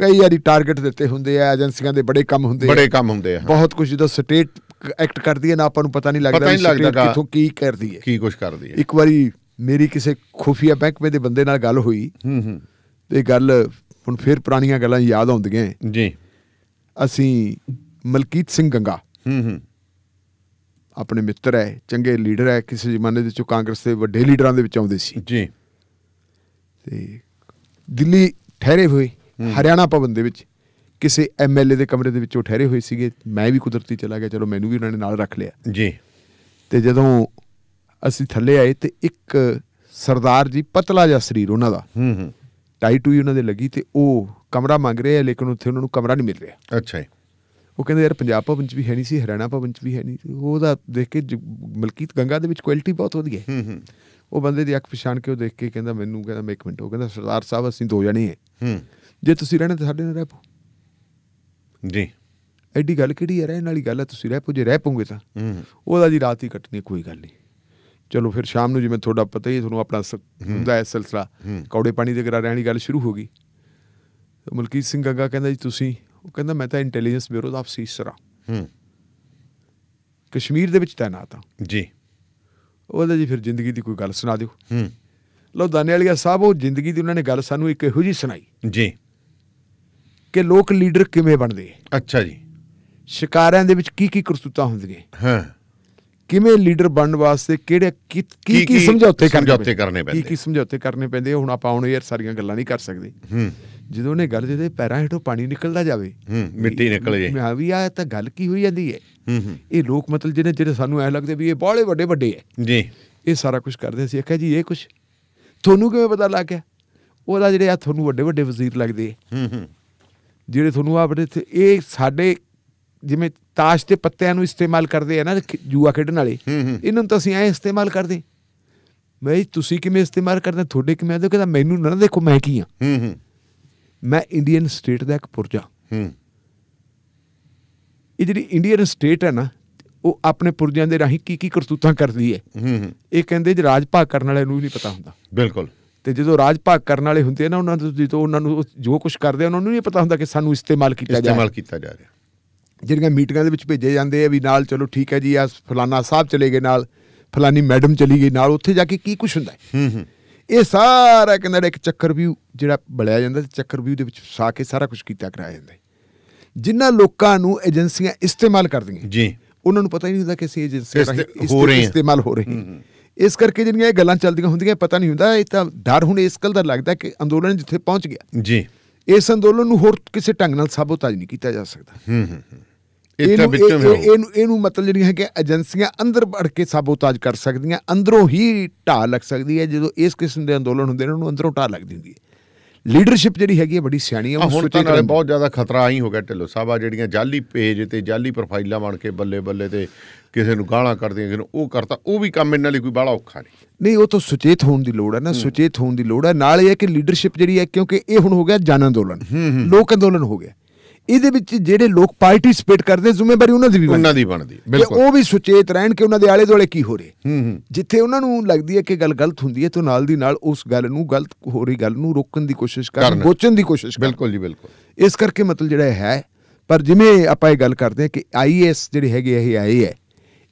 ਕਈ ਵਾਰੀ ਟਾਰਗੇਟ ਦਿੱਤੇ ਹੁੰਦੇ ਆ ਏਜੰਸੀਆਂ ਦੇ ਬੜੇ ਕੰਮ ਹੁੰਦੇ ਆ ਬੜੇ ਕੰਮ ਹੁੰਦੇ ਆ ਬਹੁਤ ਕੁਝ ਜਦੋਂ ਸਟੇਟ ਐਕਟ ਕਰਦੀ ਹੈ ਨਾ ਆਪਾਂ ਨੂੰ ਪਤਾ ਨਹੀਂ ਲੱਗਦਾ ਕਿ ਕਿੱਥੋਂ ਕੀ ਕਰਦੀ ਹੈ ਕੀ ਕੁਝ ਕਰਦੀ ਹੈ ਇੱਕ ਵਾਰੀ ਮੇਰੀ ਕਿਸੇ ਖੁਫੀਆ ਬੈਂਕ ਦੇ ਬੰਦੇ ਨਾਲ ਗੱਲ ਹੋਈ ਹੂੰ ਹੂੰ ਤੇ ਗੱਲ ਹੁਣ ਫੇਰ ਪੁਰਾਣੀਆਂ ਗੱਲਾਂ ਯਾਦ ਆਉਂਦੀਆਂ ਜੀ ਅਸੀਂ ਮਲਕੀਤ ਸਿੰਘ ਗੰਗਾ ਹੂੰ ਹੂੰ ਆਪਣੇ ਮਿੱਤਰ ਹੈ ਚੰਗੇ ਲੀਡਰ ਹੈ ਕਿਸੇ ਜ਼ਮਾਨੇ ਦੇ ਚੋਂ ਕਾਂਗਰਸ ਦੇ ਵੱਡੇ ਲੀਡਰਾਂ ਦੇ ਵਿੱਚ ਆਉਂਦੇ ਸੀ ਜੀ ਤੇ ਦਿੱਲੀ ਠਹਿਰੇ ਹੋਏ ਹਰਿਆਣਾ ਭਵਨ ਦੇ ਵਿੱਚ ਕਿਸੇ ਐਮਐਲਏ ਦੇ ਕਮਰੇ ਦੇ ਵਿੱਚ ਉਹ ਠਹਿਰੇ ਹੋਏ ਸੀਗੇ ਮੈਂ ਵੀ ਕੁਦਰਤੀ ਚਲਾ ਗਿਆ ਚਲੋ ਮੈਨੂੰ ਵੀ ਉਹਨਾਂ ਨੇ ਨਾਲ ਰੱਖ ਲਿਆ ਜੀ ਤੇ ਜਦੋਂ ਅਸੀਂ ਥੱਲੇ ਆਏ ਤੇ ਇੱਕ ਸਰਦਾਰ ਜੀ ਪਤਲਾ ਜਿਹਾ ਸਰੀਰ ਉਹਨਾਂ ਦਾ ਹੂੰ ਹੂੰ ਟਾਈ ਹੀ ਉਹਨਾਂ ਦੇ ਲੱਗੀ ਤੇ ਉਹ ਕਮਰਾ ਮੰਗ ਰਹੇ ਆ ਲੇਕਿਨ ਉੱਥੇ ਉਹਨਾਂ ਨੂੰ ਕਮਰਾ ਨਹੀਂ ਮਿਲ ਰਿਹਾ ਅੱਛਾ ਉਹ ਕਹਿੰਦੇ ਯਾਰ ਪੰਜਾਬ ਭਵਨ ਚ ਵੀ ਹੈ ਨਹੀਂ ਸੀ ਹਰਿਆਣਾ ਭਵਨ ਚ ਵੀ ਹੈ ਨਹੀਂ ਉਹਦਾ ਦੇਖ ਕੇ ਮਲਕੀਤ ਗੰਗਾ ਦੇ ਵਿੱਚ ਕੁਆਲਿਟੀ ਬਹੁਤ ਵਧੀਆ ਹੈ ਹੂੰ ਹੂੰ ਉਹ ਬੰਦੇ ਦੀ ਅੱਖ ਪਛਾਣ ਕੇ ਉਹ ਦੇਖ ਕੇ ਕਹਿੰਦਾ ਮੈਨੂੰ ਕਹਿੰਦਾ ਮੈਂ ਇੱਕ ਮਿੰਟ ਉਹ ਕਹਿੰਦਾ ਸਰਦਾਰ ਸਾਹਿਬ ਅਸੀਂ ਦੋ ਜਣੇ ਹੂੰ ਜੇ ਤੁਸੀਂ ਰਹਿਣਾ ਤਾਂ ਸਾਡੇ ਨਾਲ ਰਹਿ ਪੋ ਜੀ ਐਡੀ ਗੱਲ ਕਿਹੜੀ ਹੈ ਰਹਿਣ ਵਾਲੀ ਗੱਲ ਹੈ ਤੁਸੀਂ ਰਹਿ ਪੋ ਜੇ ਰਹਿ ਪੋਗੇ ਤਾਂ ਉਹਦਾ ਜੀ ਰਾਤ ਹੀ ਕੱਟਣੀ ਕੋਈ ਗੱਲ ਨਹੀਂ ਚਲੋ ਫਿਰ ਸ਼ਾਮ ਨੂੰ ਜਿਵੇਂ ਤੁਹਾਡਾ ਪਤਾ ਹੀ ਤੁਹਾਨੂੰ ਆਪਣਾ ਹੁੰਦਾ ਹੈ ਸਿਲਸਿਲਾ ਕੌੜੇ ਪਾਣੀ ਦੇ ਗਰਾ ਰਹਿਣੀ ਗੱਲ ਸ਼ੁਰੂ ਹੋ ਗਈ ਮਲਕੀਤ ਸਿੰਘ ਗੰਗਾ ਕਹਿੰਦਾ ਜੀ ਤੁਸੀਂ ਉਹ ਕਹਿੰਦਾ ਮੈਂ ਤਾਂ ਇੰਟੈਲੀਜੈਂਸ ਬਿਊਰੋ ਦਾ ਅਫਸਰ ਸਰਾ ਹੂੰ ਕਸ਼ਮੀਰ ਦੇ ਵਿੱਚ ਤਾਇਨਾਤ ਆ ਜੀ ਉਹਦਾ ਜੀ ਫਿਰ ਜ਼ਿੰਦਗੀ ਦੀ ਕੋਈ ਗੱਲ ਸੁਣਾ ਦਿਓ ਹੂੰ ਲੋ ਦਾਨੇ ਵਾਲੀਆ ਸਾਹਿਬ ਉਹ ਜ਼ਿੰਦਗੀ ਦੀ ਉਹਨਾਂ ਨੇ ਗੱਲ ਸਾਨੂੰ ਇੱਕ ਇਹੋ ਜੀ ਸੁਣਾਈ ਜੀ ਕਿ ਲੋਕ ਲੀਡਰ ਕਿਵੇਂ ਬਣਦੇ ਅੱਛਾ ਜੀ ਸ਼ਿਕਾਰਿਆਂ ਦੇ ਵਿੱਚ ਕੀ ਕੀ ਕਰਤੂਤਾ ਹੁੰਦੀਆਂ ਹਾਂ ਕਿਵੇਂ ਲੀਡਰ ਬਣਨ ਵਾਸਤੇ ਕਿਹੜੇ ਕੀ ਕੀ ਸਮਝੌਤੇ ਸਮਝੌਤੇ ਕਰਨੇ ਪੈਂਦੇ ਕੀ ਕੀ ਸਮਝੌਤੇ ਕਰਨੇ ਪੈਂਦੇ ਹੁਣ ਆਪਾਂ ਹੁਣ ਯਾਰ ਸਾਰੀਆਂ ਗੱਲਾਂ ਨਹੀਂ ਕਰ ਸਕਦੇ ਹੂੰ ਜਦੋਂ ਨੇ ਗੱਲ ਜਿਹਦੇ ਪੈਰਾਂ ਹੇਠੋਂ ਪਾਣੀ ਨਿਕਲਦਾ ਜਾਵੇ ਹੂੰ ਮਿੱਟੀ ਨਿਕਲ ਜੇ ਮੈਂ ਵੀ ਆ ਤਾਂ ਗੱਲ ਕੀ ਹੋਈ ਜਾਂਦੀ ਹੈ ਹੂੰ ਹੂੰ ਇਹ ਲੋਕ ਮਤਲਬ ਜਿਹੜੇ ਜਿਹੜੇ ਸਾਨੂੰ ਐ ਲੱਗਦੇ ਵੀ ਇਹ ਬਾਹਲੇ ਵੱਡੇ ਵੱਡੇ ਐ ਜੀ ਇਹ ਸਾਰਾ ਕੁਝ ਕਰਦੇ ਸੀ ਆਖਿਆ ਜੀ ਇਹ ਕੁਝ ਤੁਹਾਨੂੰ ਕਿਵੇਂ ਪਤਾ ਲੱਗ ਗਿਆ ਉਹਦਾ ਜਿਹੜੇ ਆ ਤੁਹਾਨੂੰ ਵੱਡੇ ਵੱਡੇ ਵਜ਼ੀਰ ਲੱਗਦੇ ਹੂੰ ਹੂੰ ਜਿਹੜੇ ਤੁਹਾਨੂੰ ਆਪਣੇ ਇਹ ਸਾਡੇ ਜਿਵੇਂ ਤਾਸ਼ ਦੇ ਪੱਤਿਆਂ ਨੂੰ ਇਸਤੇਮਾਲ ਕਰਦੇ ਆ ਨਾ ਜੂਆ ਖੇਡਣ ਵਾਲੇ ਇਹਨਾਂ ਨੂੰ ਤਾਂ ਅਸੀਂ ਐ ਇਸਤੇਮਾਲ ਕਰਦੇ ਮੈਂ ਤੁਸੀਂ ਕਿਵੇਂ ਇਸਤੇਮਾਲ ਕਰਦੇ ਤੁਹਾਡੇ ਕਿਵੇਂ ਆਦੇ ਕਹਿੰਦਾ ਮੈਨੂੰ ਨਾ ਦੇਖੋ ਮੈਂ ਕੀ ਆ ਮੈਂ ਇੰਡੀਅਨ ਸਟੇਟ ਦਾ ਇੱਕ ਪੁਰਜਾ ਇਹ ਜਿਹੜੀ ਇੰਡੀਅਨ ਸਟੇਟ ਹੈ ਨਾ ਉਹ ਆਪਣੇ ਪੁਰਜਿਆਂ ਦੇ ਰਾਹੀਂ ਕੀ ਕੀ ਕਰਤੂਤਾਂ ਕਰਦੀ ਹੈ ਇਹ ਕਹਿੰਦੇ ਜੇ ਰਾਜ ਭਾਗ ਕਰਨ ਵਾਲੇ ਨੂੰ ਨਹੀਂ ਪਤਾ ਹੁੰਦਾ ਬਿਲਕੁਲ ਤੇ ਜਦੋਂ ਰਾਜ ਭਾਗ ਕਰਨ ਵਾਲੇ ਹੁੰਦੇ ਆ ਨਾ ਉਹਨਾਂ ਨੂੰ ਜਦੋਂ ਉਹਨਾਂ ਨੂੰ ਜੋ ਕੁਝ ਕਰਦੇ ਉਹਨਾਂ ਨੂੰ ਨਹੀਂ ਪਤਾ ਹੁੰਦਾ ਕਿ ਸਾਨੂੰ ਇਸਤੇਮਾਲ ਕੀਤਾ ਜਾ ਰਿਹਾ ਇਸਤੇਮਾਲ ਕੀਤਾ ਜਾ ਰਿਹਾ ਜਿਹੜੀਆਂ ਮੀਟਿੰਗਾਂ ਦੇ ਵਿੱਚ ਭੇਜੇ ਜਾਂਦੇ ਆ ਵੀ ਨਾਲ ਚਲੋ ਠੀਕ ਹੈ ਜੀ ਆ ਫਲਾਨਾ ਸਾਹਿਬ ਚਲੇ ਗਏ ਨਾਲ ਫਲਾਨੀ ਮੈਡਮ ਚਲੀ ਗਈ ਨਾਲ ਉੱਥੇ ਜਾ ਕੇ ਕੀ ਕੁਝ ਹੁੰਦਾ ਹੈ ਹੂੰ ਹੂੰ ਇਹ ਸਾਰਾ ਕਹਿੰਦਾ ਇੱਕ ਚੱਕਰ ਵੀ ਜਿਹੜਾ ਬਲਿਆ ਜਾਂਦਾ ਤੇ ਚੱਕਰ ਵੀ ਦੇ ਵਿੱਚ ਫਸਾ ਕੇ ਸਾਰਾ ਕੁਝ ਕੀਤਾ ਕਰਾਇਆ ਜਾਂਦਾ ਜਿਨ੍ਹਾਂ ਲੋਕਾਂ ਨੂੰ ਏਜੰਸੀਆਂ ਇਸਤੇਮਾਲ ਕਰਦੀਆਂ ਜੀ ਉਹਨਾਂ ਨੂੰ ਪਤਾ ਹੀ ਨਹੀਂ ਹੁੰਦਾ ਕਿ ਅਸੀਂ ਏਜੰਸੀਆਂ ਇਸਤੇਮਾਲ ਹੋ ਰਹੀ ਹਾਂ ਇਸ ਕਰਕੇ ਜਿਹੜੀਆਂ ਇਹ ਗੱਲਾਂ ਚੱਲਦੀਆਂ ਹੁੰਦੀਆਂ ਪਤਾ ਨਹੀਂ ਹੁੰਦਾ ਇਹ ਤਾਂ ਡਰ ਹੁਣ ਇਸ ਕਲ ਦਾ ਲੱਗਦਾ ਕਿ ਅੰਦੋਲਨ ਜਿੱਥੇ ਪਹੁੰਚ ਗਿਆ ਜੀ ਇਸ ਅੰਦੋਲਨ ਨੂੰ ਹੋਰ ਕਿਸੇ ਢੰਗ ਨਾਲ ਸਾਬੋਤਾਜ ਨਹੀਂ ਕੀਤਾ ਜਾ ਸਕਦਾ ਹੂੰ ਹੂੰ ਇਹਨੂੰ ਇਹਨੂੰ ਇਹਨੂੰ ਮਤਲਬ ਜਿਹੜੀਆਂ ਕਿ ਏਜੰਸੀਆਂ ਅੰਦਰ ਵੜ ਕੇ ਸਾਬੋਤਾਜ ਕਰ ਸਕਦੀਆਂ ਅੰਦਰੋਂ ਹੀ ਢਾਹ ਲੱਗ ਸਕਦੀ ਹੈ ਜਦੋਂ ਇਸ ਕਿਸਮ ਦੇ ਅੰਦੋਲਨ ਹੁੰਦੇ ਨੇ ਉਹਨੂੰ ਅੰਦਰੋਂ ਢਾਹ ਲੱਗਦੀ ਹੁੰਦੀ ਹੈ ਲੀਡਰਸ਼ਿਪ ਜਿਹੜੀ ਹੈਗੀ ਹੈ ਬੜੀ ਸਿਆਣੀ ਹੈ ਹੁਣ ਤਾਂ ਨਾਲ ਬਹੁਤ ਜ਼ਿਆਦਾ ਖਤਰਾ ਆਈ ਹੋ ਗਿਆ ਢਿੱਲੋ ਸਾਹਿਬ ਆ ਜਿਹੜੀਆਂ ਜਾਲੀ ਪੇਜ ਤੇ ਜਾਲੀ ਪ੍ਰੋਫਾਈਲਾਂ ਬਣ ਕੇ ਬੱਲੇ ਬੱਲੇ ਤੇ ਕਿਸੇ ਨੂੰ ਗਾਲਾਂ ਕਰਦੀਆਂ ਕਿਸੇ ਨੂੰ ਉਹ ਕਰਤਾ ਉਹ ਵੀ ਕੰਮ ਇਹਨਾਂ ਲਈ ਕੋਈ ਬਾਲਾ ਔਖਾ ਨਹੀਂ ਨਹੀਂ ਉਹ ਤਾਂ ਸੁਚੇਤ ਹੋਣ ਦੀ ਲੋੜ ਹੈ ਨਾ ਸੁਚੇਤ ਹੋਣ ਦੀ ਲੋੜ ਹੈ ਨਾਲ ਇਹ ਕਿ ਲੀਡਰਸ਼ਿਪ ਜਿਹੜੀ ਹੈ ਕਿਉਂਕਿ ਇਹ ਹੁਣ ਹੋ ਗਿਆ ਜਨ ਅੰਦੋਲਨ ਲੋਕ ਅੰਦੋਲਨ ਹੋ ਗਿਆ ਇਹਦੇ ਵਿੱਚ ਜਿਹੜੇ ਲੋਕ ਪਾਰਟਿਸਿਪੇਟ ਕਰਦੇ ਜ਼ਿੰਮੇਵਾਰੀ ਉਹਨਾਂ ਦੀ ਵੀ ਉਹਨਾਂ ਦੀ ਬਣਦੀ ਬਿਲਕੁਲ ਉਹ ਵੀ ਸੁਚੇਤ ਰਹਿਣ ਕਿ ਉਹਨਾਂ ਦੇ ਆਲੇ ਦੁਆਲੇ ਕੀ ਹੋ ਰਿਹਾ ਹੂੰ ਹੂੰ ਜਿੱਥੇ ਉਹਨਾਂ ਨੂੰ ਲੱਗਦੀ ਹੈ ਕਿ ਗੱਲ ਗਲਤ ਹੁੰਦੀ ਹੈ ਤੋਂ ਨਾਲ ਦੀ ਨਾਲ ਉਸ ਗੱਲ ਨੂੰ ਗਲਤ ਹੋ ਰਹੀ ਗੱਲ ਨੂੰ ਰੋਕਣ ਦੀ ਕੋਸ਼ਿਸ਼ ਕਰਨ ਬੋਚਣ ਦੀ ਕੋਸ਼ਿਸ਼ ਬਿਲਕੁਲ ਜੀ ਬਿਲਕੁਲ ਇਸ ਕਰਕੇ ਮਤਲਬ ਜਿਹੜਾ ਹੈ ਪਰ ਜਿਵੇਂ ਆਪਾਂ ਇਹ ਗੱਲ ਕਰਦੇ ਹਾਂ ਕਿ ਆਈਐਸ ਜਿਹੜੇ ਹੈਗੇ ਇਹ ਆਏ ਹੈ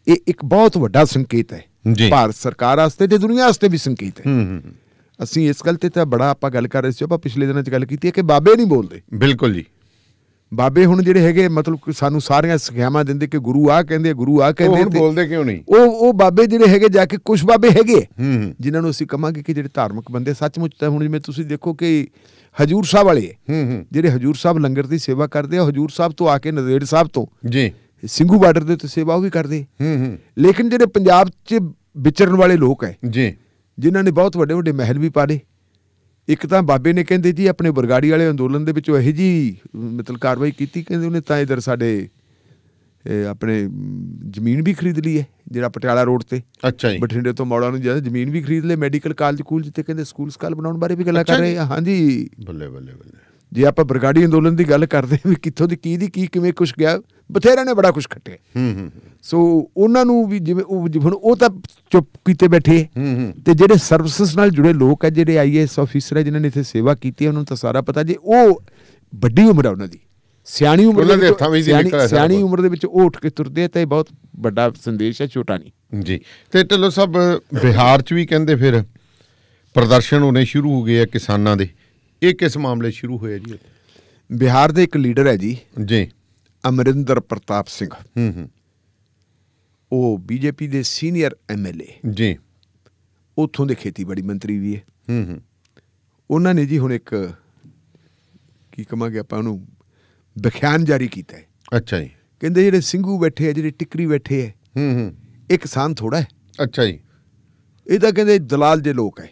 ਇਹ ਇੱਕ ਬਹੁਤ ਵੱਡਾ ਸੰਕੇਤ ਹੈ ਭਾਰਤ ਸਰਕਾਰ ਵਾਸਤੇ ਤੇ ਦੁਨੀਆ ਵਾਸਤੇ ਵੀ ਸੰਕੇਤ ਹੈ ਅਸੀਂ ਇਸ ਗੱਲ ਤੇ ਤਾਂ ਬੜਾ ਆਪਾਂ ਗੱਲ ਕਰ ਰਹੇ ਸੀ ਆਪਾਂ ਪਿਛਲੇ ਦਿਨਾਂ 'ਚ ਗੱਲ ਕੀਤੀ ਹੈ ਕਿ ਬਾਬੇ ਨਹੀਂ ਬੋਲਦੇ ਬਿਲਕੁਲ ਜੀ ਬਾਬੇ ਹੁਣ ਜਿਹੜੇ ਹੈਗੇ ਮਤਲਬ ਸਾਨੂੰ ਸਾਰੀਆਂ ਸਿਖਿਆਵਾਂ ਦਿੰਦੇ ਕਿ ਗੁਰੂ ਆ ਕਹਿੰਦੇ ਗੁਰੂ ਆ ਕਹਿੰਦੇ ਉਹ ਬੋਲਦੇ ਕਿਉਂ ਨਹੀਂ ਉਹ ਉਹ ਬਾਬੇ ਜਿਹੜੇ ਹੈਗੇ ਜਾ ਕੇ ਕੁਝ ਬਾਬੇ ਹੈਗੇ ਜਿਨ੍ਹਾਂ ਨੂੰ ਅਸੀਂ ਕਹਾਂਗੇ ਕਿ ਜਿਹੜੇ ਧਾਰਮਿਕ ਬੰਦੇ ਸੱਚਮੁੱਚ ਤਾਂ ਹੁਣ ਜਿਵੇਂ ਤੁਸੀਂ ਦੇਖੋ ਕਿ ਹਜੂਰ ਸਾਹਿਬ ਵਾਲੇ ਜਿਹੜੇ ਹਜੂਰ ਸਾਹਿਬ ਲੰਗਰ ਦੀ ਸੇਵਾ ਕਰਦੇ ਆ ਹਜੂਰ ਸਾਹਿਬ ਤੋਂ ਆ ਕੇ ਨਦੇੜ ਸਾਹਿਬ ਤੋਂ ਜੀ ਸਿੰਘੂ ਬਾਰਡਰ ਦੇ ਤੋਂ ਸੇਵਾ ਉਹ ਵੀ ਕਰਦੇ ਲੇਕਿਨ ਜਿਹੜੇ ਪੰਜਾਬ 'ਚ ਵਿਚਰਨ ਵਾਲੇ ਲੋਕ ਹੈ ਜੀ ਜਿਨ੍ਹਾਂ ਨੇ ਬਹੁਤ ਵੱਡੇ ਵੱਡੇ ਮਹਿਲ ਵੀ ਪਾੜੇ ਇੱਕ ਤਾਂ ਬਾਬੇ ਨੇ ਕਹਿੰਦੇ ਜੀ ਆਪਣੇ ਬਰਗਾੜੀ ਵਾਲੇ ਅੰਦੋਲਨ ਦੇ ਵਿੱਚ ਇਹ ਜੀ ਮਤਲਬ ਕਾਰਵਾਈ ਕੀਤੀ ਕਹਿੰਦੇ ਉਹਨੇ ਤਾਂ ਇਧਰ ਸਾਡੇ ਆਪਣੇ ਜ਼ਮੀਨ ਵੀ ਖਰੀਦ ਲਈ ਹੈ ਜਿਹੜਾ ਪਟਿਆਲਾ ਰੋਡ ਤੇ ਅੱਛਾ ਜੀ ਬਠਿੰਡੇ ਤੋਂ ਮੌੜਾ ਨੂੰ ਜਿਆਦਾ ਜ਼ਮੀਨ ਵੀ ਖਰੀਦ ਲਈ ਮੈਡੀਕਲ ਕਾਲਜ ਕੂਲ ਜਿੱਤੇ ਕਹਿੰਦੇ ਸਕੂਲ ਸਕਾਲ ਬਣਾਉਣ ਬਾਰੇ ਵੀ ਗੱਲਾਂ ਕਰ ਰਹੇ ਹਾਂ ਹਾਂਜੀ ਬੱਲੇ ਬੱਲੇ ਬੱਲੇ ਜੇ ਆਪਾਂ ਬਰਗਾੜੀ ਅੰਦੋਲਨ ਦੀ ਗੱਲ ਕਰਦੇ ਵੀ ਕਿੱਥੋਂ ਦੀ ਕੀ ਦੀ ਕੀ ਕਿਵੇਂ ਕੁਛ ਗਿਆ ਬਥੇਰਿਆਂ ਨੇ ਬੜਾ ਕੁਛ ਖੱਟਿਆ ਹੂੰ ਹੂੰ ਸੋ ਉਹਨਾਂ ਨੂੰ ਵੀ ਜਿਵੇਂ ਉਹ ਹੁਣ ਉਹ ਤਾਂ ਚੁੱਪ ਕੀਤੇ ਬੈਠੇ ਹੂੰ ਹੂੰ ਤੇ ਜਿਹੜੇ ਸਰਵਿਸਸ ਨਾਲ ਜੁੜੇ ਲੋਕ ਹੈ ਜਿਹੜੇ ਆਈਏਐਸ ਆਫੀਸਰ ਹੈ ਜਿਨ੍ਹਾਂ ਨੇ ਇੱਥੇ ਸੇਵਾ ਕੀਤੀ ਹੈ ਉਹਨਾਂ ਨੂੰ ਤਾਂ ਸਾਰਾ ਪਤਾ ਜੇ ਉਹ ਵੱਡੀ ਉਮਰ ਹੈ ਉਹਨਾਂ ਦੀ ਸਿਆਣੀ ਉਮਰ ਦੇ ਵਿੱਚ ਸਿਆਣੀ ਉਮਰ ਦੇ ਵਿੱਚ ਉਹ ਉੱਠ ਕੇ ਤੁਰਦੇ ਆ ਤਾਂ ਇਹ ਬਹੁਤ ਵੱਡਾ ਸੰਦੇਸ਼ ਹੈ ਛੋਟਾ ਨਹੀਂ ਜੀ ਤੇ ਢਿੱਲੋ ਸਾਹਿਬ ਬਿਹਾਰ 'ਚ ਵੀ ਕਹਿੰਦੇ ਫਿਰ ਪ੍ਰਦਰਸ਼ਨ ਹੋਣੇ ਸ਼ੁਰੂ ਹੋ ਗਏ ਆ ਕਿਸਾਨਾਂ ਦੇ ਇਹ ਕਿਸ ਮਾਮਲੇ ਸ਼ੁਰੂ ਹੋਇਆ ਜੀ ਬਿਹਾਰ ਦੇ ਇੱਕ ਲੀਡਰ ਹੈ ਜੀ ਜੀ ਅਮਰਿੰਦਰ ਪ੍ਰਤਾਪ ਸਿੰਘ ਹੂੰ ਹੂੰ ਉਹ ਬੀਜੇਪੀ ਦੇ ਸੀਨੀਅਰ ਐਮਐਲਏ ਜੀ ਉਥੋਂ ਦੇ ਖੇਤੀਬਾੜੀ ਮੰਤਰੀ ਵੀ ਹੈ ਹੂੰ ਹੂੰ ਉਹਨਾਂ ਨੇ ਜੀ ਹੁਣ ਇੱਕ ਕੀ ਕਮਾਂਗੇ ਆਪਾਂ ਉਹਨੂੰ ਬਖਿਆਨ ਜਾਰੀ ਕੀਤਾ ਹੈ ਅੱਛਾ ਜੀ ਕਹਿੰਦੇ ਜਿਹੜੇ ਸਿੰਘੂ ਬੈਠੇ ਆ ਜਿਹੜੇ ਟਿਕਰੀ ਬੈਠੇ ਆ ਹੂੰ ਹੂੰ ਇੱਕ ਕਿਸਾਨ ਥੋੜਾ ਹੈ ਅੱਛਾ ਜੀ ਇਹ ਤਾਂ ਕਹਿੰਦੇ ਦਲਾਲ ਦੇ ਲੋਕ ਹੈ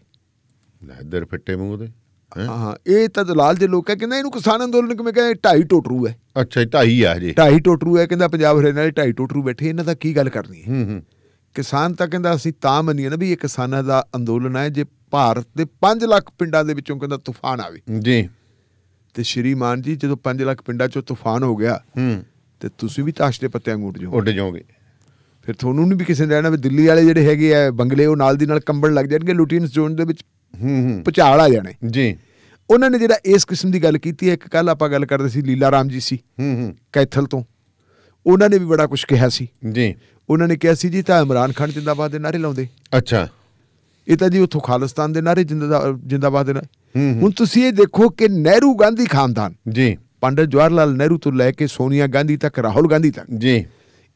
ਲੈ ਦਰ ਫੱਟੇ ਮੂੰਹ ਦੇ ਹਾਂ ਇਹ ਤਾਂ ਦਲਾਲ ਦੇ ਲੋਕ ਹੈ ਕਹਿੰਦਾ ਇਹਨੂੰ ਕਿਸਾਨ ਅੰਦੋਲਨ ਕਿਵੇਂ ਕਹੇ ਢਾਈ ਟੋਟਰੂ ਹੈ ਅੱਛਾ ਢਾਈ ਆ ਜੀ ਢਾਈ ਟੋਟਰੂ ਹੈ ਕਹਿੰਦਾ ਪੰਜਾਬ ਹਰੇ ਨਾਲ ਢਾਈ ਟੋਟਰੂ ਬੈਠੇ ਇਹਨਾਂ ਦਾ ਕੀ ਗੱਲ ਕਰਨੀ ਹੈ ਹੂੰ ਹੂੰ ਕਿਸਾਨ ਤਾਂ ਕਹਿੰਦਾ ਅਸੀਂ ਤਾਂ ਮੰਨੀਏ ਨਾ ਵੀ ਇਹ ਕਿਸਾਨਾਂ ਦਾ ਅੰਦੋਲਨ ਹੈ ਜੇ ਭਾਰਤ ਦੇ 5 ਲੱਖ ਪਿੰਡਾਂ ਦੇ ਵਿੱਚੋਂ ਕਹਿੰਦਾ ਤੂਫਾਨ ਆਵੇ ਜੀ ਤੇ ਸ਼੍ਰੀਮਾਨ ਜੀ ਜਦੋਂ 5 ਲੱਖ ਪਿੰਡਾਂ ਚੋਂ ਤੂਫਾਨ ਹੋ ਗਿਆ ਹੂੰ ਤੇ ਤੁਸੀਂ ਵੀ ਤਾਸ਼ ਦੇ ਪੱਤਿਆਂ ਨੂੰ ਉੱਡ ਜਾਓਗੇ ਉੱਡ ਜਾਓਗੇ ਫਿਰ ਤੁਹਾਨੂੰ ਨਹੀਂ ਵੀ ਕਿਸੇ ਨੇ ਰਹਿਣਾ ਵੀ ਦਿੱਲੀ ਵਾਲੇ ਜਿਹੜੇ ਹੈਗੇ ਆ ਬੰਗਲੇ ਉਹ ਨਾਲ ਦੀ ਨਾਲ ਕੰਬਣ ਲੱਗ ਜਾਣਗੇ ਲੁਟੀਨਸ ਜ਼ੋਨ ਦੇ ਵਿੱਚ ਹੂੰ ਪਚਾਲ ਆ ਜਾਣੇ ਜੀ ਉਹਨਾਂ ਨੇ ਜਿਹੜਾ ਇਸ ਕਿਸਮ ਦੀ ਗੱਲ ਕੀਤੀ ਹੈ ਇੱਕ ਕੱਲ ਆਪਾਂ ਗੱਲ ਕਰਦੇ ਸੀ ਲੀਲਾ ਰਾਮ ਜੀ ਸੀ ਹੂੰ ਹੂੰ ਕੈਥਲ ਤੋਂ ਉਹਨਾਂ ਨੇ ਵੀ ਬੜਾ ਕੁਝ ਕਿਹਾ ਸੀ ਜੀ ਉਹਨਾਂ ਨੇ ਕਿਹਾ ਸੀ ਜੀ ਤਾਂ ਇਮਰਾਨ ਖਾਨ ਜਿੰਦਾਬਾਦ ਦੇ ਨਾਰੇ ਲਾਉਂਦੇ ਅੱਛਾ ਇਹ ਤਾਂ ਜੀ ਉੱਥੋਂ ਖਾਲਿਸਤਾਨ ਦੇ ਨਾਰੇ ਜਿੰਦਾਬਾਦ ਦੇ ਨਾਰੇ ਹੁਣ ਤੁਸੀਂ ਇਹ ਦੇਖੋ ਕਿ ਨਹਿਰੂ ਗਾਂਧੀ ਖਾਨਦਾਨ ਜੀ ਪੰਡਤ ਜਵਾਹਰ ਲਾਲ ਨਹਿਰੂ ਤੋਂ ਲੈ ਕੇ ਸੋਨੀਆ ਗਾਂਧੀ ਤੱਕ ਰਾਹੁਲ ਗਾਂਧੀ ਤੱਕ ਜੀ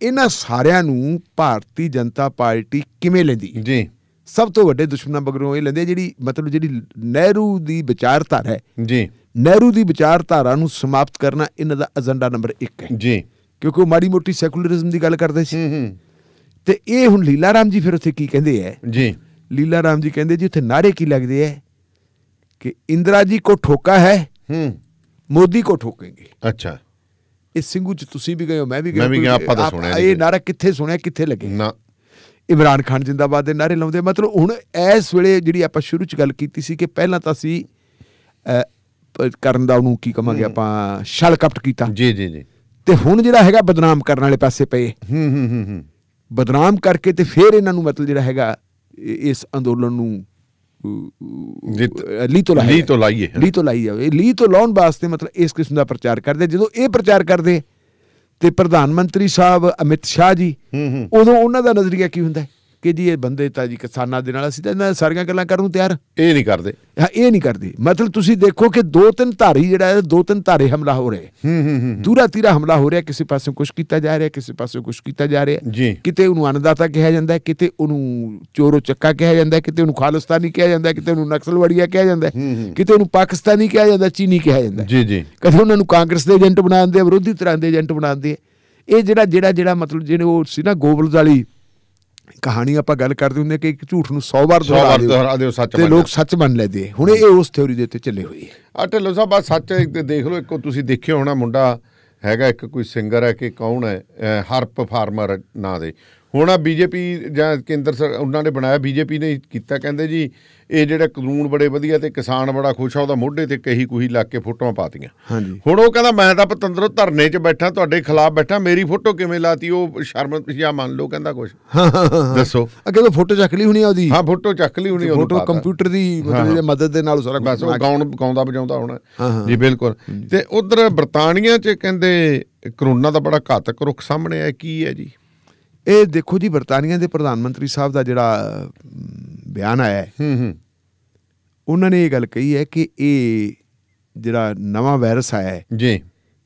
ਇਹਨਾਂ ਸਾਰਿਆਂ ਨੂੰ ਭਾਰਤੀ ਜਨਤਾ ਪਾਰਟੀ ਕਿਵੇਂ ਲੈਂਦੀ ਜੀ ਸਭ ਤੋਂ ਵੱਡੇ ਦੁਸ਼ਮਣਾਂ ਬਗਰੋਂ ਇਹ ਲੈਂਦੇ ਜਿਹੜੀ ਮਤਲਬ ਜਿਹੜੀ ਨਹਿਰੂ ਦੀ ਵਿਚਾਰਧਾਰਾ ਹੈ ਜੀ ਨਹਿਰੂ ਦੀ ਵਿਚਾਰਧਾਰਾ ਨੂੰ ਸਮਾਪਤ ਕਰਨਾ ਇਹਨਾਂ ਦਾ ਅਜੰਡਾ ਨੰਬਰ 1 ਹੈ ਜੀ ਕਿਉਂਕਿ ਉਹ ਮਾੜੀ ਮੋਟੀ ਸੈਕੂਲਰਿਜ਼ਮ ਦੀ ਗੱਲ ਕਰਦੇ ਸੀ ਹੂੰ ਹੂੰ ਤੇ ਇਹ ਹੁਣ ਲੀਲਾ ਰਾਮ ਜੀ ਫਿਰ ਉੱਥੇ ਕੀ ਕਹਿੰਦੇ ਐ ਜੀ ਲੀਲਾ ਰਾਮ ਜੀ ਕਹਿੰਦੇ ਜੀ ਉੱਥੇ ਨਾਰੇ ਕੀ ਲੱਗਦੇ ਐ ਕਿ ਇੰਦਰਾ ਜੀ ਕੋ ਠੋਕਾ ਹੈ ਹੂੰ ਮੋਦੀ ਕੋ ਠੋਕेंगे ਅੱਛਾ ਇਸ ਸਿੰਘੂ ਚ ਤੁਸੀਂ ਵੀ ਗਏ ਹੋ ਮੈਂ ਵੀ ਗਿਆ ਮੈਂ ਵੀ ਗਿਆ ਆਪਾਂ ਤਾਂ ਸੁਣਿਆ ਇਹ ਨਾਰਾ ਕਿੱਥੇ ਸੁਣਿਆ ਕਿੱਥੇ ਲੱਗੇ ਨਾ ਇਮਰਾਨ ਖਾਨ ਜਿੰਦਾਬਾਦ ਦੇ ਨਾਰੇ ਲਾਉਂਦੇ ਮਤਲਬ ਹੁਣ ਇਸ ਵੇਲੇ ਜਿਹੜੀ ਆਪਾਂ ਸ਼ੁਰੂ ਚ ਗੱਲ ਕੀਤੀ ਸੀ ਕਿ ਪਹਿਲਾਂ ਤਾਂ ਸੀ ਕਰਨ ਦਾ ਉਹਨੂੰ ਕੀ ਕਹਾਂਗੇ ਆਪਾਂ ਛਲ ਕਪਟ ਕੀਤਾ ਜੀ ਜੀ ਜੀ ਤੇ ਹੁਣ ਜਿਹੜਾ ਹੈਗਾ ਬਦਨਾਮ ਕਰਨ ਵਾਲੇ ਪਾਸੇ ਪਏ ਹੂੰ ਹੂੰ ਹੂੰ ਹੂੰ ਬਦਨਾਮ ਕਰਕੇ ਤੇ ਫਿਰ ਇਹਨਾਂ ਨੂੰ ਮਤਲਬ ਜਿਹੜਾ ਹੈਗਾ ਇਸ ਅੰਦੋਲਨ ਨੂੰ ਲੀ ਤੋਂ ਲਾਈਏ ਲੀ ਤੋਂ ਲਾਈਏ ਲੀ ਤੋਂ ਲਾਈਏ ਲੀ ਤੋਂ ਲਾਉਣ ਵਾਸਤੇ ਮਤਲਬ ਇਸ ਕਿਸਮ ਦਾ ਪ੍ਰਚਾਰ ਕਰਦੇ ਜਦੋਂ ਇਹ ਪ੍ਰਚਾਰ ਕਰਦੇ ਤੇ ਪ੍ਰਧਾਨ ਮੰਤਰੀ ਸਾਹਿਬ ਅਮਿਤ ਸ਼ਾਹ ਜੀ ਉਦੋਂ ਉਹਨਾਂ ਦਾ ਨਜ਼ਰੀਆ ਕੀ ਹੁੰਦਾ ਹੈ ਕਿ ਜੀ ਇਹ ਬੰਦੇ ਤਾਂ ਜੀ ਕਿਸਾਨਾਂ ਦੇ ਨਾਲ ਅਸੀਂ ਤਾਂ ਇਹਨਾਂ ਸਾਰੀਆਂ ਗੱਲਾਂ ਕਰਨ ਨੂੰ ਤਿਆਰ ਇਹ ਨਹੀਂ ਕਰਦੇ ਹਾਂ ਇਹ ਨਹੀਂ ਕਰਦੇ ਮਤਲਬ ਤੁਸੀਂ ਦੇਖੋ ਕਿ ਦੋ ਤਿੰਨ ਧਾਰੀ ਜਿਹੜਾ ਹੈ ਦੋ ਤਿੰਨ ਧਾਰੇ ਹਮਲਾ ਹੋ ਰਹੇ ਹੂੰ ਹੂੰ ਹੂੰ ਦੂਰਾ ਤੀਰਾ ਹਮਲਾ ਹੋ ਰਿਹਾ ਕਿਸੇ ਪਾਸੇ ਕੁਝ ਕੀਤਾ ਜਾ ਰਿਹਾ ਕਿਸੇ ਪਾਸੇ ਕੁਝ ਕੀਤਾ ਜਾ ਰਿਹਾ ਕਿਤੇ ਉਹਨੂੰ ਅਨਦਾਤਾ ਕਿਹਾ ਜਾਂਦਾ ਹੈ ਕਿਤੇ ਉਹਨੂੰ ਚੋਰੋ ਚੱਕਾ ਕਿਹਾ ਜਾਂਦਾ ਹੈ ਕਿਤੇ ਉਹਨੂੰ ਖਾਲਿਸਤਾਨੀ ਕਿਹਾ ਜਾਂਦਾ ਹੈ ਕਿਤੇ ਉਹਨੂੰ ਨਕਸਲਵੜੀਆ ਕਿਹਾ ਜਾਂਦਾ ਹੈ ਕਿਤੇ ਉਹਨੂੰ ਪਾਕਿਸਤਾਨੀ ਕਿਹਾ ਜਾਂਦਾ ਚੀਨੀ ਕਿਹਾ ਜਾਂਦਾ ਜੀ ਜੀ ਕਦੇ ਉਹਨਾਂ ਨੂੰ ਕਾਂਗਰਸ ਦੇ ਏਜੰਟ ਬਣਾਉਂਦੇ ਆ ਵਿਰੋਧੀ ਤਰ੍ਹਾਂ ਦੇ ਏਜੰਟ ਬਣਾਉਂਦੇ ਆ ਇਹ ਜਿਹੜਾ ਜਿਹੜਾ ਜਿਹੜਾ ਮਤਲਬ ਜਿਹਨੇ ਉਹ ਸੀ ਨਾ ਗੋਬਲਸ ਵਾਲੀ ਕਹਾਣੀ ਆਪਾਂ ਗੱਲ ਕਰਦੇ ਹੁੰਦੇ ਕਿ ਇੱਕ ਝੂਠ ਨੂੰ 100 ਵਾਰ ਦੁਹਰਾ ਦਿਓ ਸੱਚ ਤੇ ਲੋਕ ਸੱਚ ਮੰਨ ਲੈਦੇ ਹੁਣ ਇਹ ਉਸ ਥਿਉਰੀ ਦੇ ਉੱਤੇ ਚੱਲੇ ਹੋਏ ਆ ਢਿੱਲੋ ਸਾਹਿਬ ਆ ਸੱਚ ਦੇਖ ਲਓ ਇੱਕੋ ਤੁਸੀਂ ਦੇਖਿਓ ਹੋਣਾ ਮੁੰਡਾ ਹੈਗਾ ਇੱਕ ਕੋਈ ਸਿੰਗਰ ਹੈ ਕਿ ਕੌਣ ਹੈ ਹਰਪ ਫਾਰਮਰ ਨਾਂ ਦੇ ਹੁਣ ਆ ਬੀਜੇਪੀ ਜਾਂ ਕੇਂਦਰ ਸਰ ਉਹਨਾਂ ਨੇ ਬਣਾਇਆ ਬੀਜੇਪੀ ਨੇ ਕੀਤਾ ਕਹਿੰਦੇ ਜੀ ਇਹ ਜਿਹੜਾ ਕਾਨੂੰਨ ਬੜੇ ਵਧੀਆ ਤੇ ਕਿਸਾਨ ਬੜਾ ਖੁਸ਼ ਆ ਉਹਦਾ ਮੋਢੇ ਤੇ ਕਹੀ ਕੁਹੀ ਲੱਗ ਕੇ ਫੋਟੋਆਂ ਪਾਤੀਆਂ ਹਾਂਜੀ ਹੁਣ ਉਹ ਕਹਿੰਦਾ ਮੈਂ ਤਾਂ ਪਤੰਦਰੋ ਧਰਨੇ 'ਚ ਬੈਠਾ ਤੁਹਾਡੇ ਖਿਲਾਫ ਬੈਠਾ ਮੇਰੀ ਫੋਟੋ ਕਿਵੇਂ ਲਾਤੀ ਉਹ ਸ਼ਰਮ ਜਾਂ ਮੰਨ ਲਓ ਕਹਿੰਦਾ ਕੁਝ ਦੱਸੋ ਅੱਗੇ ਤਾਂ ਫੋਟੋ ਚੱਕ ਲਈ ਹੁਣੀ ਆ ਉਹਦੀ ਹਾਂ ਫੋਟੋ ਚੱਕ ਲਈ ਹੁਣੀ ਉਹ ਫੋਟੋ ਕੰਪਿਊਟਰ ਦੀ ਮਤਲਬ ਇਹਦੇ ਮਦਦ ਦੇ ਨਾਲ ਸਾਰਾ ਬਸ ਉਹ ਗਾਉਣ ਗਾਉਂਦਾ ਵਜਾਉਂਦਾ ਹੋਣਾ ਜੀ ਬਿਲਕੁਲ ਤੇ ਉਧਰ ਬਰਤਾਨੀਆਂ 'ਚ ਕਹਿੰਦੇ ਕਰੋਨਾ ਦਾ ਬੜਾ ਘਾਤਕ ਰੁਖ ਸਾਹਮਣੇ ਆ ਕੀ ਹੈ ਜੀ ਇਹ ਦੇਖੋ ਜੀ ਬਰਤਾਨੀਆ ਦੇ ਪ੍ਰਧਾਨ ਮੰਤਰੀ ਸਾਹਿਬ ਦਾ ਜਿਹੜਾ ਬਿਆਨ ਆਇਆ ਹੂੰ ਹੂੰ ਉਹਨਾਂ ਨੇ ਇਹ ਗੱਲ ਕਹੀ ਹੈ ਕਿ ਇਹ ਜਿਹੜਾ ਨਵਾਂ ਵਾਇਰਸ ਆਇਆ ਹੈ ਜੀ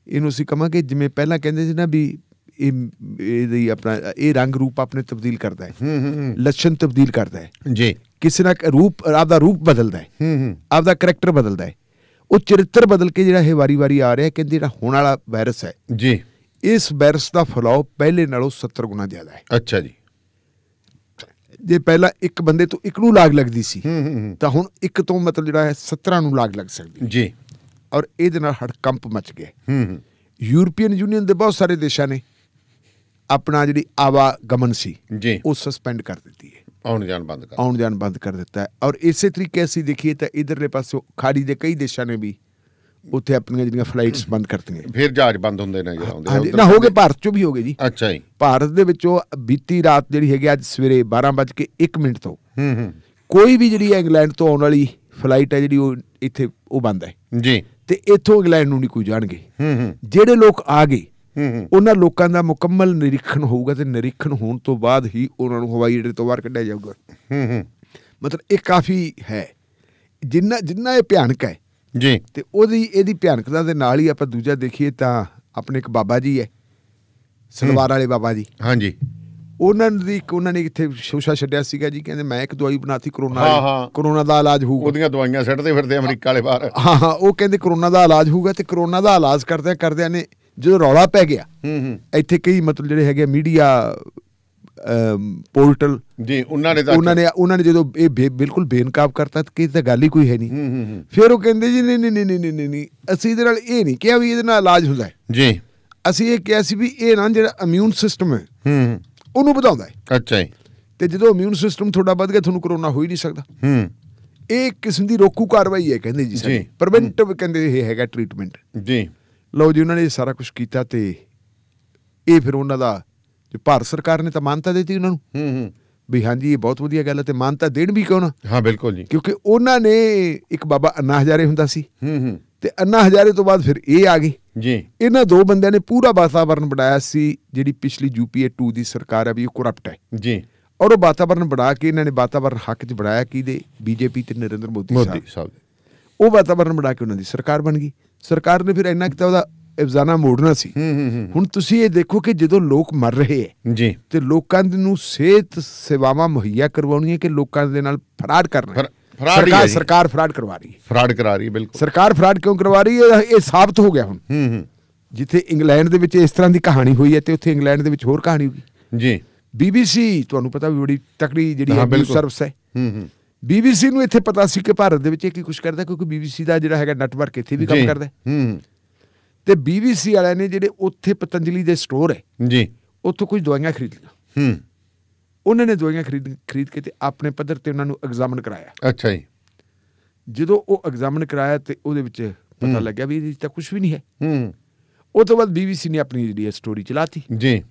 ਇਹਨੂੰ ਅਸੀਂ ਕਹਾਂਗੇ ਜਿਵੇਂ ਪਹਿਲਾਂ ਕਹਿੰਦੇ ਸੀ ਨਾ ਵੀ ਇਹ ਇਹਦੀ ਆਪਣਾ ਇਹ ਰੰਗ ਰੂਪ ਆਪਣੇ ਤਬਦੀਲ ਕਰਦਾ ਹੈ ਹੂੰ ਹੂੰ ਲੱਛਣ ਤਬਦੀਲ ਕਰਦਾ ਹੈ ਜੀ ਕਿਸੇ ਨਾ ਰੂਪ ਆਪਦਾ ਰੂਪ ਬਦਲਦਾ ਹੈ ਹੂੰ ਹੂੰ ਆਪਦਾ ਕੈਰੈਕਟਰ ਬਦਲਦਾ ਹੈ ਉਹ ਚਰਿੱਤਰ ਬਦਲ ਕੇ ਜਿਹੜਾ ਇਹ ਵਾਰੀ-ਵਾਰੀ ਆ ਰਿਹਾ ਕਹਿੰਦੇ ਜਿਹੜਾ ਹੁਣ ਵਾਲਾ ਵਾਇਰਸ ਹੈ ਜੀ ਇਸ ਵਾਇਰਸ ਦਾ ਫੈਲਾਅ ਪਹਿਲੇ ਨਾਲੋਂ 70 ਗੁਣਾ ਜ਼ਿਆਦਾ ਹੈ ਅੱਛਾ ਜੀ ਜੇ ਪਹਿਲਾਂ ਇੱਕ ਬੰਦੇ ਤੋਂ ਇੱਕ ਨੂੰ ਲਾਗ ਲੱਗਦੀ ਸੀ ਤਾਂ ਹੁਣ ਇੱਕ ਤੋਂ ਮਤਲਬ ਜਿਹੜਾ ਹੈ 17 ਨੂੰ ਲਾਗ ਲੱਗ ਸਕਦੀ ਜੀ ਔਰ ਇਹਦੇ ਨਾਲ ਹੜਕੰਪ ਮਚ ਗਿਆ ਹੂੰ ਹੂੰ ਯੂਰੋਪੀਅਨ ਯੂਨੀਅਨ ਦੇ ਬਹੁਤ ਸਾਰੇ ਦੇਸ਼ਾਂ ਨੇ ਆਪਣਾ ਜਿਹੜੀ ਆਵਾਗਮਨ ਸੀ ਜੀ ਉਹ ਸਸਪੈਂਡ ਕਰ ਦਿੱਤੀ ਹੈ ਆਉਣ ਜਾਣ ਬੰਦ ਕਰ ਆਉਣ ਜਾਣ ਬੰਦ ਕਰ ਦਿੱਤਾ ਹੈ ਔਰ ਇਸੇ ਤਰੀਕੇ ਅਸੀਂ ਦੇਖੀਏ ਤਾਂ ਇਧਰਲੇ ਪਾਸੇ ਖਾੜੀ ਦੇ ਕਈ ਦੇਸ਼ਾਂ ਨੇ ਵੀ ਉੱਥੇ ਆਪਣੀਆਂ ਜਿਹੜੀਆਂ ਫਲਾਈਟਸ ਬੰਦ ਕਰਤੀਆਂ ਫਿਰ ਜਹਾਜ਼ ਬੰਦ ਹੁੰਦੇ ਨੇ ਜਿਹੜਾ ਹੁੰਦੇ ਨਾ ਹੋ ਗਏ ਭਾਰਤ ਚੋਂ ਵੀ ਹੋ ਗਏ ਜੀ ਅੱਛਾ ਜੀ ਭਾਰਤ ਦੇ ਵਿੱਚੋਂ ਬੀਤੀ ਰਾਤ ਜਿਹੜੀ ਹੈਗੀ ਅੱਜ ਸਵੇਰੇ 12:01 ਮਿੰਟ ਤੋਂ ਹੂੰ ਹੂੰ ਕੋਈ ਵੀ ਜਿਹੜੀ ਇੰਗਲੈਂਡ ਤੋਂ ਆਉਣ ਵਾਲੀ ਫਲਾਈਟ ਹੈ ਜਿਹੜੀ ਉਹ ਇੱਥੇ ਉਹ ਬੰਦ ਹੈ ਜੀ ਤੇ ਇੱਥੋਂ ਇੰਗਲੈਂਡ ਨੂੰ ਨਹੀਂ ਕੋਈ ਜਾਣਗੇ ਹੂੰ ਹੂੰ ਜਿਹੜੇ ਲੋਕ ਆ ਗਏ ਉਹਨਾਂ ਲੋਕਾਂ ਦਾ ਮੁਕੰਮਲ ਨਿਰੀਖਣ ਹੋਊਗਾ ਤੇ ਨਿਰੀਖਣ ਹੋਣ ਤੋਂ ਬਾਅਦ ਹੀ ਉਹਨਾਂ ਨੂੰ ਹਵਾਈ ਅੱਡੇ ਤੋਂ ਬਾਹਰ ਕੱਢਿਆ ਜਾਊਗਾ ਹੂੰ ਹੂੰ ਮਤਲਬ ਇਹ ਕਾਫੀ ਹੈ ਜਿੰਨਾ ਜਿੰਨਾ ਇਹ ਭਿਆਨਕ ਹੈ ਜੀ ਤੇ ਉਹਦੀ ਇਹਦੀ ਭਿਆਨਕਤਾ ਦੇ ਨਾਲ ਹੀ ਆਪਾਂ ਦੂਜਾ ਦੇਖੀਏ ਤਾਂ ਆਪਣੇ ਇੱਕ ਬਾਬਾ ਜੀ ਹੈ ਸਲਵਾਰ ਵਾਲੇ ਬਾਬਾ ਜੀ ਹਾਂਜੀ ਉਹਨਾਂ ਦੀ ਉਹਨਾਂ ਨੇ ਇੱਥੇ ਸ਼ੋਸ਼ਾ ਛੱਡਿਆ ਸੀਗਾ ਜੀ ਕਹਿੰਦੇ ਮੈਂ ਇੱਕ ਦਵਾਈ ਬਣਾਤੀ ਕਰੋਨਾ ਦੀ ਕਰੋਨਾ ਦਾ ਇਲਾਜ ਹੋਊਗਾ ਉਹਦੀਆਂ ਦਵਾਈਆਂ ਛੱਡਦੇ ਫਿਰਦੇ ਅਮਰੀਕਾ ਵਾਲੇ ਬਾਹਰ ਹਾਂ ਹਾਂ ਉਹ ਕਹਿੰਦੇ ਕਰੋਨਾ ਦਾ ਇਲਾਜ ਹੋਊਗਾ ਤੇ ਕਰੋਨਾ ਦਾ ਇਲਾਜ ਕਰਦੇ ਕਰਦੇ ਨੇ ਜਦੋਂ ਰੌਲਾ ਪੈ ਗਿਆ ਹੂੰ ਹੂੰ ਇੱਥੇ ਕਈ ਮਤਲਬ ਜਿਹੜੇ ਹੈਗੇ ਮੀਡੀਆ ਪੋਰਟਲ ਜੀ ਉਹਨਾਂ ਨੇ ਉਹਨਾਂ ਨੇ ਉਹਨਾਂ ਨੇ ਜਦੋਂ ਇਹ ਬਿਲਕੁਲ ਬੇਨਕਾਬ ਕਰਤਾ ਕਿ ਤਾਂ ਗੱਲ ਹੀ ਕੋਈ ਹੈ ਨਹੀਂ ਫਿਰ ਉਹ ਕਹਿੰਦੇ ਜੀ ਨਹੀਂ ਨਹੀਂ ਨਹੀਂ ਨਹੀਂ ਨਹੀਂ ਅਸੀਂ ਇਹਦੇ ਨਾਲ ਇਹ ਨਹੀਂ ਕਿਹਾ ਵੀ ਇਹਦੇ ਨਾਲ ਇਲਾਜ ਹੁੰਦਾ ਹੈ ਜੀ ਅਸੀਂ ਇਹ ਕਿਹਾ ਸੀ ਵੀ ਇਹ ਨਾ ਜਿਹੜਾ ਇਮਿਊਨ ਸਿਸਟਮ ਹੈ ਹੂੰ ਉਹਨੂੰ ਵਧਾਉਂਦਾ ਹੈ ਅੱਛਾ ਜੀ ਤੇ ਜਦੋਂ ਇਮਿਊਨ ਸਿਸਟਮ ਥੋੜਾ ਵੱਧ ਗਿਆ ਤੁਹਾਨੂੰ ਕਰੋਨਾ ਹੋ ਹੀ ਨਹੀਂ ਸਕਦਾ ਹੂੰ ਇਹ ਕਿਸਮ ਦੀ ਰੋਕੂ ਕਾਰਵਾਈ ਹੈ ਕਹਿੰਦੇ ਜੀ ਸਾਡੀ ਪ੍ਰੀਵੈਂਟਿਵ ਕਹਿੰਦੇ ਇਹ ਹੈਗਾ ਟ੍ਰੀਟਮੈਂਟ ਜੀ ਲਓ ਜੀ ਉਹਨਾਂ ਨੇ ਸਾਰਾ ਕੁਝ ਕੀਤਾ ਤੇ ਇਹ ਫਿਰ ਉਹਨਾਂ ਦਾ ਤੇ ਭਾਰਤ ਸਰਕਾਰ ਨੇ ਤਾਂ ਮਾਨਤਾ ਦਿੱਤੀ ਉਹਨਾਂ ਨੂੰ ਹੂੰ ਹੂੰ ਵੀ ਹਾਂਜੀ ਇਹ ਬਹੁਤ ਵਧੀਆ ਗੱਲ ਹੈ ਤੇ ਮਾਨਤਾ ਦੇਣ ਵੀ ਕਿਉਂ ਨਾ ਹਾਂ ਬਿਲਕੁਲ ਜੀ ਕਿਉਂਕਿ ਉਹਨਾਂ ਨੇ ਇੱਕ ਬਾਬਾ ਅੰਨਾ ਹਜ਼ਾਰੇ ਹੁੰਦਾ ਸੀ ਹੂੰ ਹੂੰ ਤੇ ਅੰਨਾ ਹਜ਼ਾਰੇ ਤੋਂ ਬਾਅਦ ਫਿਰ ਇਹ ਆ ਗਈ ਜੀ ਇਹਨਾਂ ਦੋ ਬੰਦਿਆਂ ਨੇ ਪੂਰਾ ਵਾਤਾਵਰਣ ਬਣਾਇਆ ਸੀ ਜਿਹੜੀ ਪਿਛਲੀ ਯੂਪੀਏ 2 ਦੀ ਸਰਕਾਰ ਹੈ ਵੀ ਉਹ ਕਰਪਟ ਹੈ ਜੀ ਔਰ ਉਹ ਵਾਤਾਵਰਣ ਬਣਾ ਕੇ ਇਹਨਾਂ ਨੇ ਵਾਤਾਵਰਣ ਹੱਕ 'ਚ ਬਣਾਇਆ ਕਿਦੇ ਬੀਜੇਪੀ ਤੇ ਨਰਿੰਦਰ ਮੋਦੀ ਸਾਹਿਬ ਉਹ ਵਾਤਾਵਰਣ ਬਣਾ ਕੇ ਉਹਨਾਂ ਦੀ ਸਰਕਾਰ ਬਣ ਗਈ ਸਰਕਾਰ ਨੇ ਫਿਰ ਇੰਨਾ ਕਿਤਾ ਉਹਦਾ ਇਬਜ਼ਾਨਾ ਮੋੜਨਾ ਸੀ ਹੁਣ ਤੁਸੀਂ ਇਹ ਦੇਖੋ ਕਿ ਜਦੋਂ ਲੋਕ ਮਰ ਰਹੇ ਹੈ ਜੀ ਤੇ ਲੋਕਾਂ ਨੂੰ ਸਿਹਤ ਸੇਵਾਵਾਂ ਮੁਹੱਈਆ ਕਰਵਾਉਣੀ ਹੈ ਕਿ ਲੋਕਾਂ ਦੇ ਨਾਲ ਫਰਾਡ ਕਰਨਾ ਹੈ ਸਰਕਾਰ ਸਰਕਾਰ ਫਰਾਡ ਕਰਵਾ ਰਹੀ ਹੈ ਫਰਾਡ ਕਰਾ ਰਹੀ ਹੈ ਬਿਲਕੁਲ ਸਰਕਾਰ ਫਰਾਡ ਕਿਉਂ ਕਰਵਾ ਰਹੀ ਹੈ ਇਹ ਸਾਬਤ ਹੋ ਗਿਆ ਹੁਣ ਹੂੰ ਹੂੰ ਜਿੱਥੇ ਇੰਗਲੈਂਡ ਦੇ ਵਿੱਚ ਇਸ ਤਰ੍ਹਾਂ ਦੀ ਕਹਾਣੀ ਹੋਈ ਹੈ ਤੇ ਉੱਥੇ ਇੰਗਲੈਂਡ ਦੇ ਵਿੱਚ ਹੋਰ ਕਹਾਣੀ ਹੋਈ ਜੀ ਬੀਬੀਸੀ ਤੁਹਾਨੂੰ ਪਤਾ ਵੀ ਬੜੀ ਤਕੜੀ ਜਿਹੜੀ ਹੈ ਸਰਵਿਸ ਹੈ ਹੂੰ ਹੂੰ ਬੀਬੀਸੀ ਨੂੰ ਇੱਥੇ ਪਤਾ ਸੀ ਕਿ ਭਾਰਤ ਦੇ ਵਿੱਚ ਇਹ ਕੀ ਕੁਝ ਕਰਦਾ ਕਿਉਂਕਿ ਬੀਬੀਸੀ ਦਾ ਜਿਹੜਾ ਹੈਗਾ ਨੈਟਵਰਕ ਇੱਥੇ ਵੀ ਕੰਮ ਕਰਦਾ ਹੈ ਹੂੰ ਤੇ ਬੀਬੀਸੀ ਵਾਲਿਆਂ ਨੇ ਜਿਹੜੇ ਉੱਥੇ ਪਤੰਜਲੀ ਦੇ ਸਟੋਰ ਹੈ ਜੀ ਉੱਥੋਂ ਕੁਝ ਦਵਾਈਆਂ ਖਰੀਦ ਲਈਆਂ ਹੂੰ ਉਹਨਾਂ ਨੇ ਦਵਾਈਆਂ ਖਰੀਦ ਖਰੀਦ ਕੇ ਤੇ ਆਪਣੇ ਪੱਧਰ ਤੇ ਉਹਨਾਂ ਨੂੰ ਐਗਜ਼ਾਮਨ ਕਰਾਇਆ ਅੱਛਾ ਜੀ ਜਦੋਂ ਉਹ ਐਗਜ਼ਾਮਨ ਕਰਾਇਆ ਤੇ ਉਹਦੇ ਵਿੱਚ ਪਤਾ ਲੱਗਿਆ ਵੀ ਇਹਦੇ ਤਾਂ ਕੁਝ ਵੀ ਨਹੀਂ ਹੈ ਹੂੰ ਉਸ ਤੋਂ ਬਾਅਦ ਬੀਬੀਸੀ ਨੇ ਆਪਣੀ ਜਿਹੜੀ ਸਟੋਰੀ ਚਲਾਤੀ ਜੀ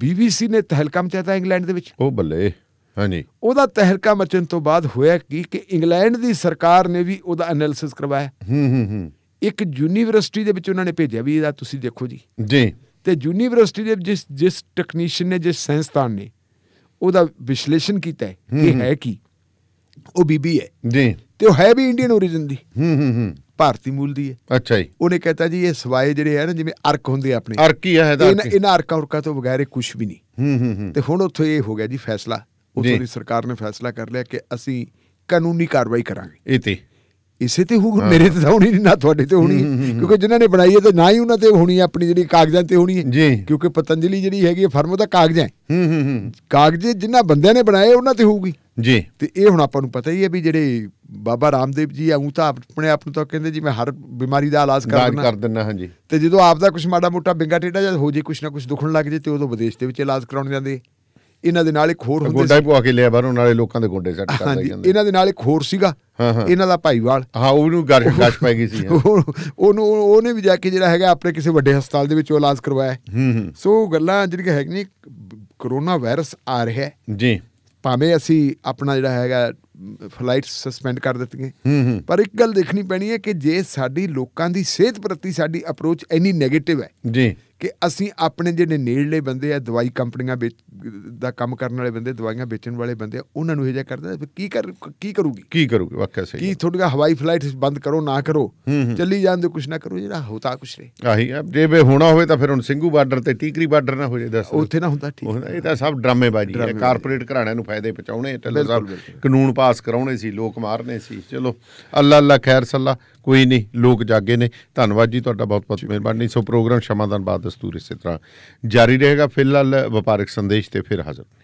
ਬੀਬੀਸੀ ਨੇ ਤਹਿਲਕਾ ਮਚਾਇਆ ਇੰਗਲੈਂਡ ਦੇ ਵਿੱਚ ਉਹ ਬੱਲੇ ਹਾਂਜੀ ਉਹਦਾ ਤਹਿਲਕਾ ਮਚਣ ਤੋਂ ਬਾਅਦ ਹੋਇਆ ਕੀ ਕਿ ਇੰਗਲੈਂਡ ਦੀ ਸਰਕਾਰ ਨੇ ਵੀ ਉਹਦਾ ਐਨਾਲਿਸਿਸ ਕਰਵਾਇਆ ਹੂੰ ਹੂੰ ਹੂੰ ਇੱਕ ਯੂਨੀਵਰਸਿਟੀ ਦੇ ਵਿੱਚ ਉਹਨਾਂ ਨੇ ਭੇਜਿਆ ਵੀ ਇਹਦਾ ਤੁਸੀਂ ਦੇਖੋ ਜੀ ਜੀ ਤੇ ਯੂਨੀਵਰਸਿਟੀ ਦੇ ਜਿਸ ਜਿਸ ਟੈਕਨੀਸ਼ੀਅਨ ਨੇ ਜਿਸ ਸੰਸਥਾਨ ਨੇ ਉਹਦਾ ਵਿਸ਼ਲੇਸ਼ਣ ਕੀਤਾ ਹੈ ਇਹ ਹੈ ਕੀ ਉਹ ਬੀਬੀ ਹੈ ਜੀ ਤੇ ਉਹ ਹੈ ਵੀ ਇੰਡੀਅਨ origin ਦੀ ਹੂੰ ਹੂੰ ਹੂੰ ਭਾਰਤੀ ਮੂਲ ਦੀ ਹੈ ਅੱਛਾ ਜੀ ਉਹਨੇ ਕਹਤਾ ਜੀ ਇਹ ਸਵਾਏ ਜਿਹੜੇ ਹੈ ਨਾ ਜਿਵੇਂ ਅਰਕ ਹੁੰਦੇ ਆਪਣੇ ਅਰਕ ਹੀ ਹੈ ਇਹਦਾ ਇਹਨਾਂ ਅਰਕਾਂ ਉਰਕਾਂ ਤੋਂ ਬਗੈਰ ਕੁਝ ਵੀ ਨਹੀਂ ਹੂੰ ਹੂੰ ਹੂੰ ਤੇ ਹੁਣ ਉੱਥੇ ਇਹ ਹੋ ਗਿਆ ਜੀ ਫੈਸਲਾ ਉੱਥੋਂ ਦੀ ਸਰਕਾਰ ਨੇ ਫੈਸਲਾ ਕਰ ਲਿਆ ਕਿ ਅਸੀਂ ਕਾਨੂੰਨੀ ਕਾਰਵਾਈ ਕਰਾਂਗੇ ਇਹ ਤੇ ਇਸੇ ਤੇ ਹੋਊ ਮੇਰੇ ਤੇ ਹੋਣੀ ਨਹੀਂ ਨਾ ਤੁਹਾਡੇ ਤੇ ਹੋਣੀ ਕਿਉਂਕਿ ਜਿਨ੍ਹਾਂ ਨੇ ਬਣਾਈ ਹੈ ਤੇ ਨਾ ਹੀ ਉਹਨਾਂ ਤੇ ਹੋਣੀ ਆਪਣੀ ਜਿਹੜੀ ਕਾਗਜ਼ਾਂ ਤੇ ਹੋਣੀ ਹੈ ਕਿਉਂਕਿ ਪਤੰਜਲੀ ਜਿਹੜੀ ਹੈਗੀ ਫਰਮ ਦਾ ਕਾਗਜ਼ ਹੈ ਹੂੰ ਹੂੰ ਕਾਗਜ਼ੇ ਜਿਨ੍ਹਾਂ ਬੰਦਿਆਂ ਨੇ ਬਣਾਏ ਉਹਨਾਂ ਤੇ ਹੋਊਗੀ ਜੀ ਤੇ ਇਹ ਹੁਣ ਆਪਾਂ ਨੂੰ ਪਤਾ ਹੀ ਹੈ ਵੀ ਜਿਹੜੇ ਬਾਬਾ ਰਾਮਦੇਵ ਜੀ ਆ ਉਹ ਤਾਂ ਆਪਣੇ ਆਪ ਨੂੰ ਤਾਂ ਕਹਿੰਦੇ ਜੀ ਮੈਂ ਹਰ ਬਿਮਾਰੀ ਦਾ ਇਲਾਜ ਕਰ ਦਿੰਦਾ ਕਰ ਦਿੰਦਾ ਹਾਂਜੀ ਤੇ ਜਦੋਂ ਆਪ ਦਾ ਕੁਝ ਮਾੜਾ ਮੋਟਾ ਬਿੰਗਾ ਟੇਡਾ ਜਾਂ ਹੋ ਜੇ ਕੁਝ ਨਾ ਕੁਝ ਦੁਖਣ ਲੱਗ ਜੇ ਤੇ ਉਦੋਂ ਵਿਦੇਸ਼ ਦੇ ਵਿੱਚ ਇਲਾਜ ਕਰਾਉਣ ਜਾਂਦੇ ਇਹਨਾਂ ਦੇ ਨਾਲ ਇੱਕ ਹੋਰ ਹੁੰਦੇ ਸੀ ਗੋਡਾ ਪਵਾ ਕੇ ਲਿਆ ਬਾਹਰੋਂ ਨਾਲੇ ਲੋਕਾਂ ਦੇ ਗੋਡੇ ਸੱਟ ਕਰ ਜਾਂਦੇ ਇਹਨਾਂ ਦੇ ਨਾਲ ਇੱਕ ਹੋਰ ਸੀਗਾ ਇਹਨਾਂ ਦਾ ਭਾਈਵਾਲ ਹਾਂ ਉਹਨੂੰ ਗਰਸ਼ਕਾਸ਼ ਪੈ ਗਈ ਸੀ ਉਹਨੂੰ ਉਹਨੇ ਵੀ ਜਾ ਕੇ ਜਿਹੜਾ ਹੈਗਾ ਆਪਣੇ ਕਿਸੇ ਵੱਡੇ ਹਸਪਤਾਲ ਦੇ ਵਿੱਚ ਇਲਾਜ ਕਰਵਾਇਆ ਹੂੰ ਸੋ ਗੱਲਾਂ ਜਿਹੜੀਆਂ ਨਹੀਂ ਕਰੋਨਾ ਵਾਇਰਸ ਆ ਰਿਹਾ ਹੈ ਜੀ ਭਾਵੇਂ ਅਸੀਂ ਆਪਣਾ ਜਿਹੜਾ ਹੈਗਾ ਫਲਾਈਟ ਸਸਪੈਂਡ ਕਰ ਦਿੱਤੀਆਂ ਪਰ ਇੱਕ ਗੱਲ ਦੇਖਣੀ ਪੈਣੀ ਹੈ ਕਿ ਜੇ ਸਾਡੀ ਲੋਕਾਂ ਦੀ ਸਿਹਤ ਪ੍ਰਤੀ ਸਾਡੀ ਅਪਰੋਚ ਇੰਨੀ 네ਗੇਟਿਵ ਹੈ ਜੀ ਕਿ ਅਸੀਂ ਆਪਣੇ ਜਿਹੜੇ ਨੇੜਲੇ ਬੰਦੇ ਆ ਦਵਾਈ ਕੰਪਨੀਆਂ ਵਿੱਚ ਦਾ ਕੰਮ ਕਰਨ ਵਾਲੇ ਬੰਦੇ ਦਵਾਈਆਂ ਵੇਚਣ ਵਾਲੇ ਬੰਦੇ ਉਹਨਾਂ ਨੂੰ ਇਹ ਜਿਹਾ ਕਰਦੇ ਕੀ ਕਰ ਕੀ ਕਰੂਗੀ ਕੀ ਕਰੂਗੀ ਵਾਕਿਆ ਸਹੀ ਕੀ ਤੁਹਾਡਾ ਹਵਾਈ ਫਲਾਈਟ ਬੰਦ ਕਰੋ ਨਾ ਕਰੋ ਚੱਲੀ ਜਾਂਦੇ ਕੁਛ ਨਾ ਕਰੋ ਜਿਹੜਾ ਹੋਤਾ ਕੁਛ ਨਹੀਂ ਆਹੀ ਜੇ ਵੇ ਹੋਣਾ ਹੋਵੇ ਤਾਂ ਫਿਰ ਹੁਣ ਸਿੰਘੂ ਬਾਰਡਰ ਤੇ ਟੀਕਰੀ ਬਾਰਡਰ ਨਾ ਹੋ ਜੇ ਦੱਸ ਉੱਥੇ ਨਾ ਹੁੰਦਾ ਠੀਕ ਇਹ ਤਾਂ ਸਭ ਡਰਾਮੇਬਾਜ਼ੀ ਹੈ ਕਾਰਪੋਰੇਟ ਘਰਾਣਿਆਂ ਨੂੰ ਫਾਇਦੇ ਪਹੁੰਚਾਉਣੇ ਟੱਲੇ ਸਾਹਿਬ ਕਾਨੂੰਨ ਪਾਸ ਕਰਾਉਣੇ ਸੀ ਲੋਕ ਮਾਰਨੇ ਸੀ ਚਲੋ ਅੱਲਾ ਅੱਲਾ ਖੈਰ ਸੱਲਾ ਕੋਈ ਨਹੀਂ ਲੋਕ ਜਾਗੇ ਨੇ ਧੰਨਵਾਦ ਜੀ ਤੁਹਾਡਾ ਬਹੁਤ ਬਹੁਤ ਮਿਹਰਬਾਨੀ ਸੋ ਪ੍ਰੋਗਰਾਮ ਸ਼ਮਾਦਾਨ ਬਾਅਦ ਦਸਤੂਰ ਇਸੇ ਤਰ੍ਹਾਂ ਜਾਰੀ ਰਹੇਗਾ ਫਿਲਹਾਲ ਵਪਾਰਕ ਸੰਦੇਸ਼ ਤੇ ਫਿਰ ਹਾਜ਼ਰ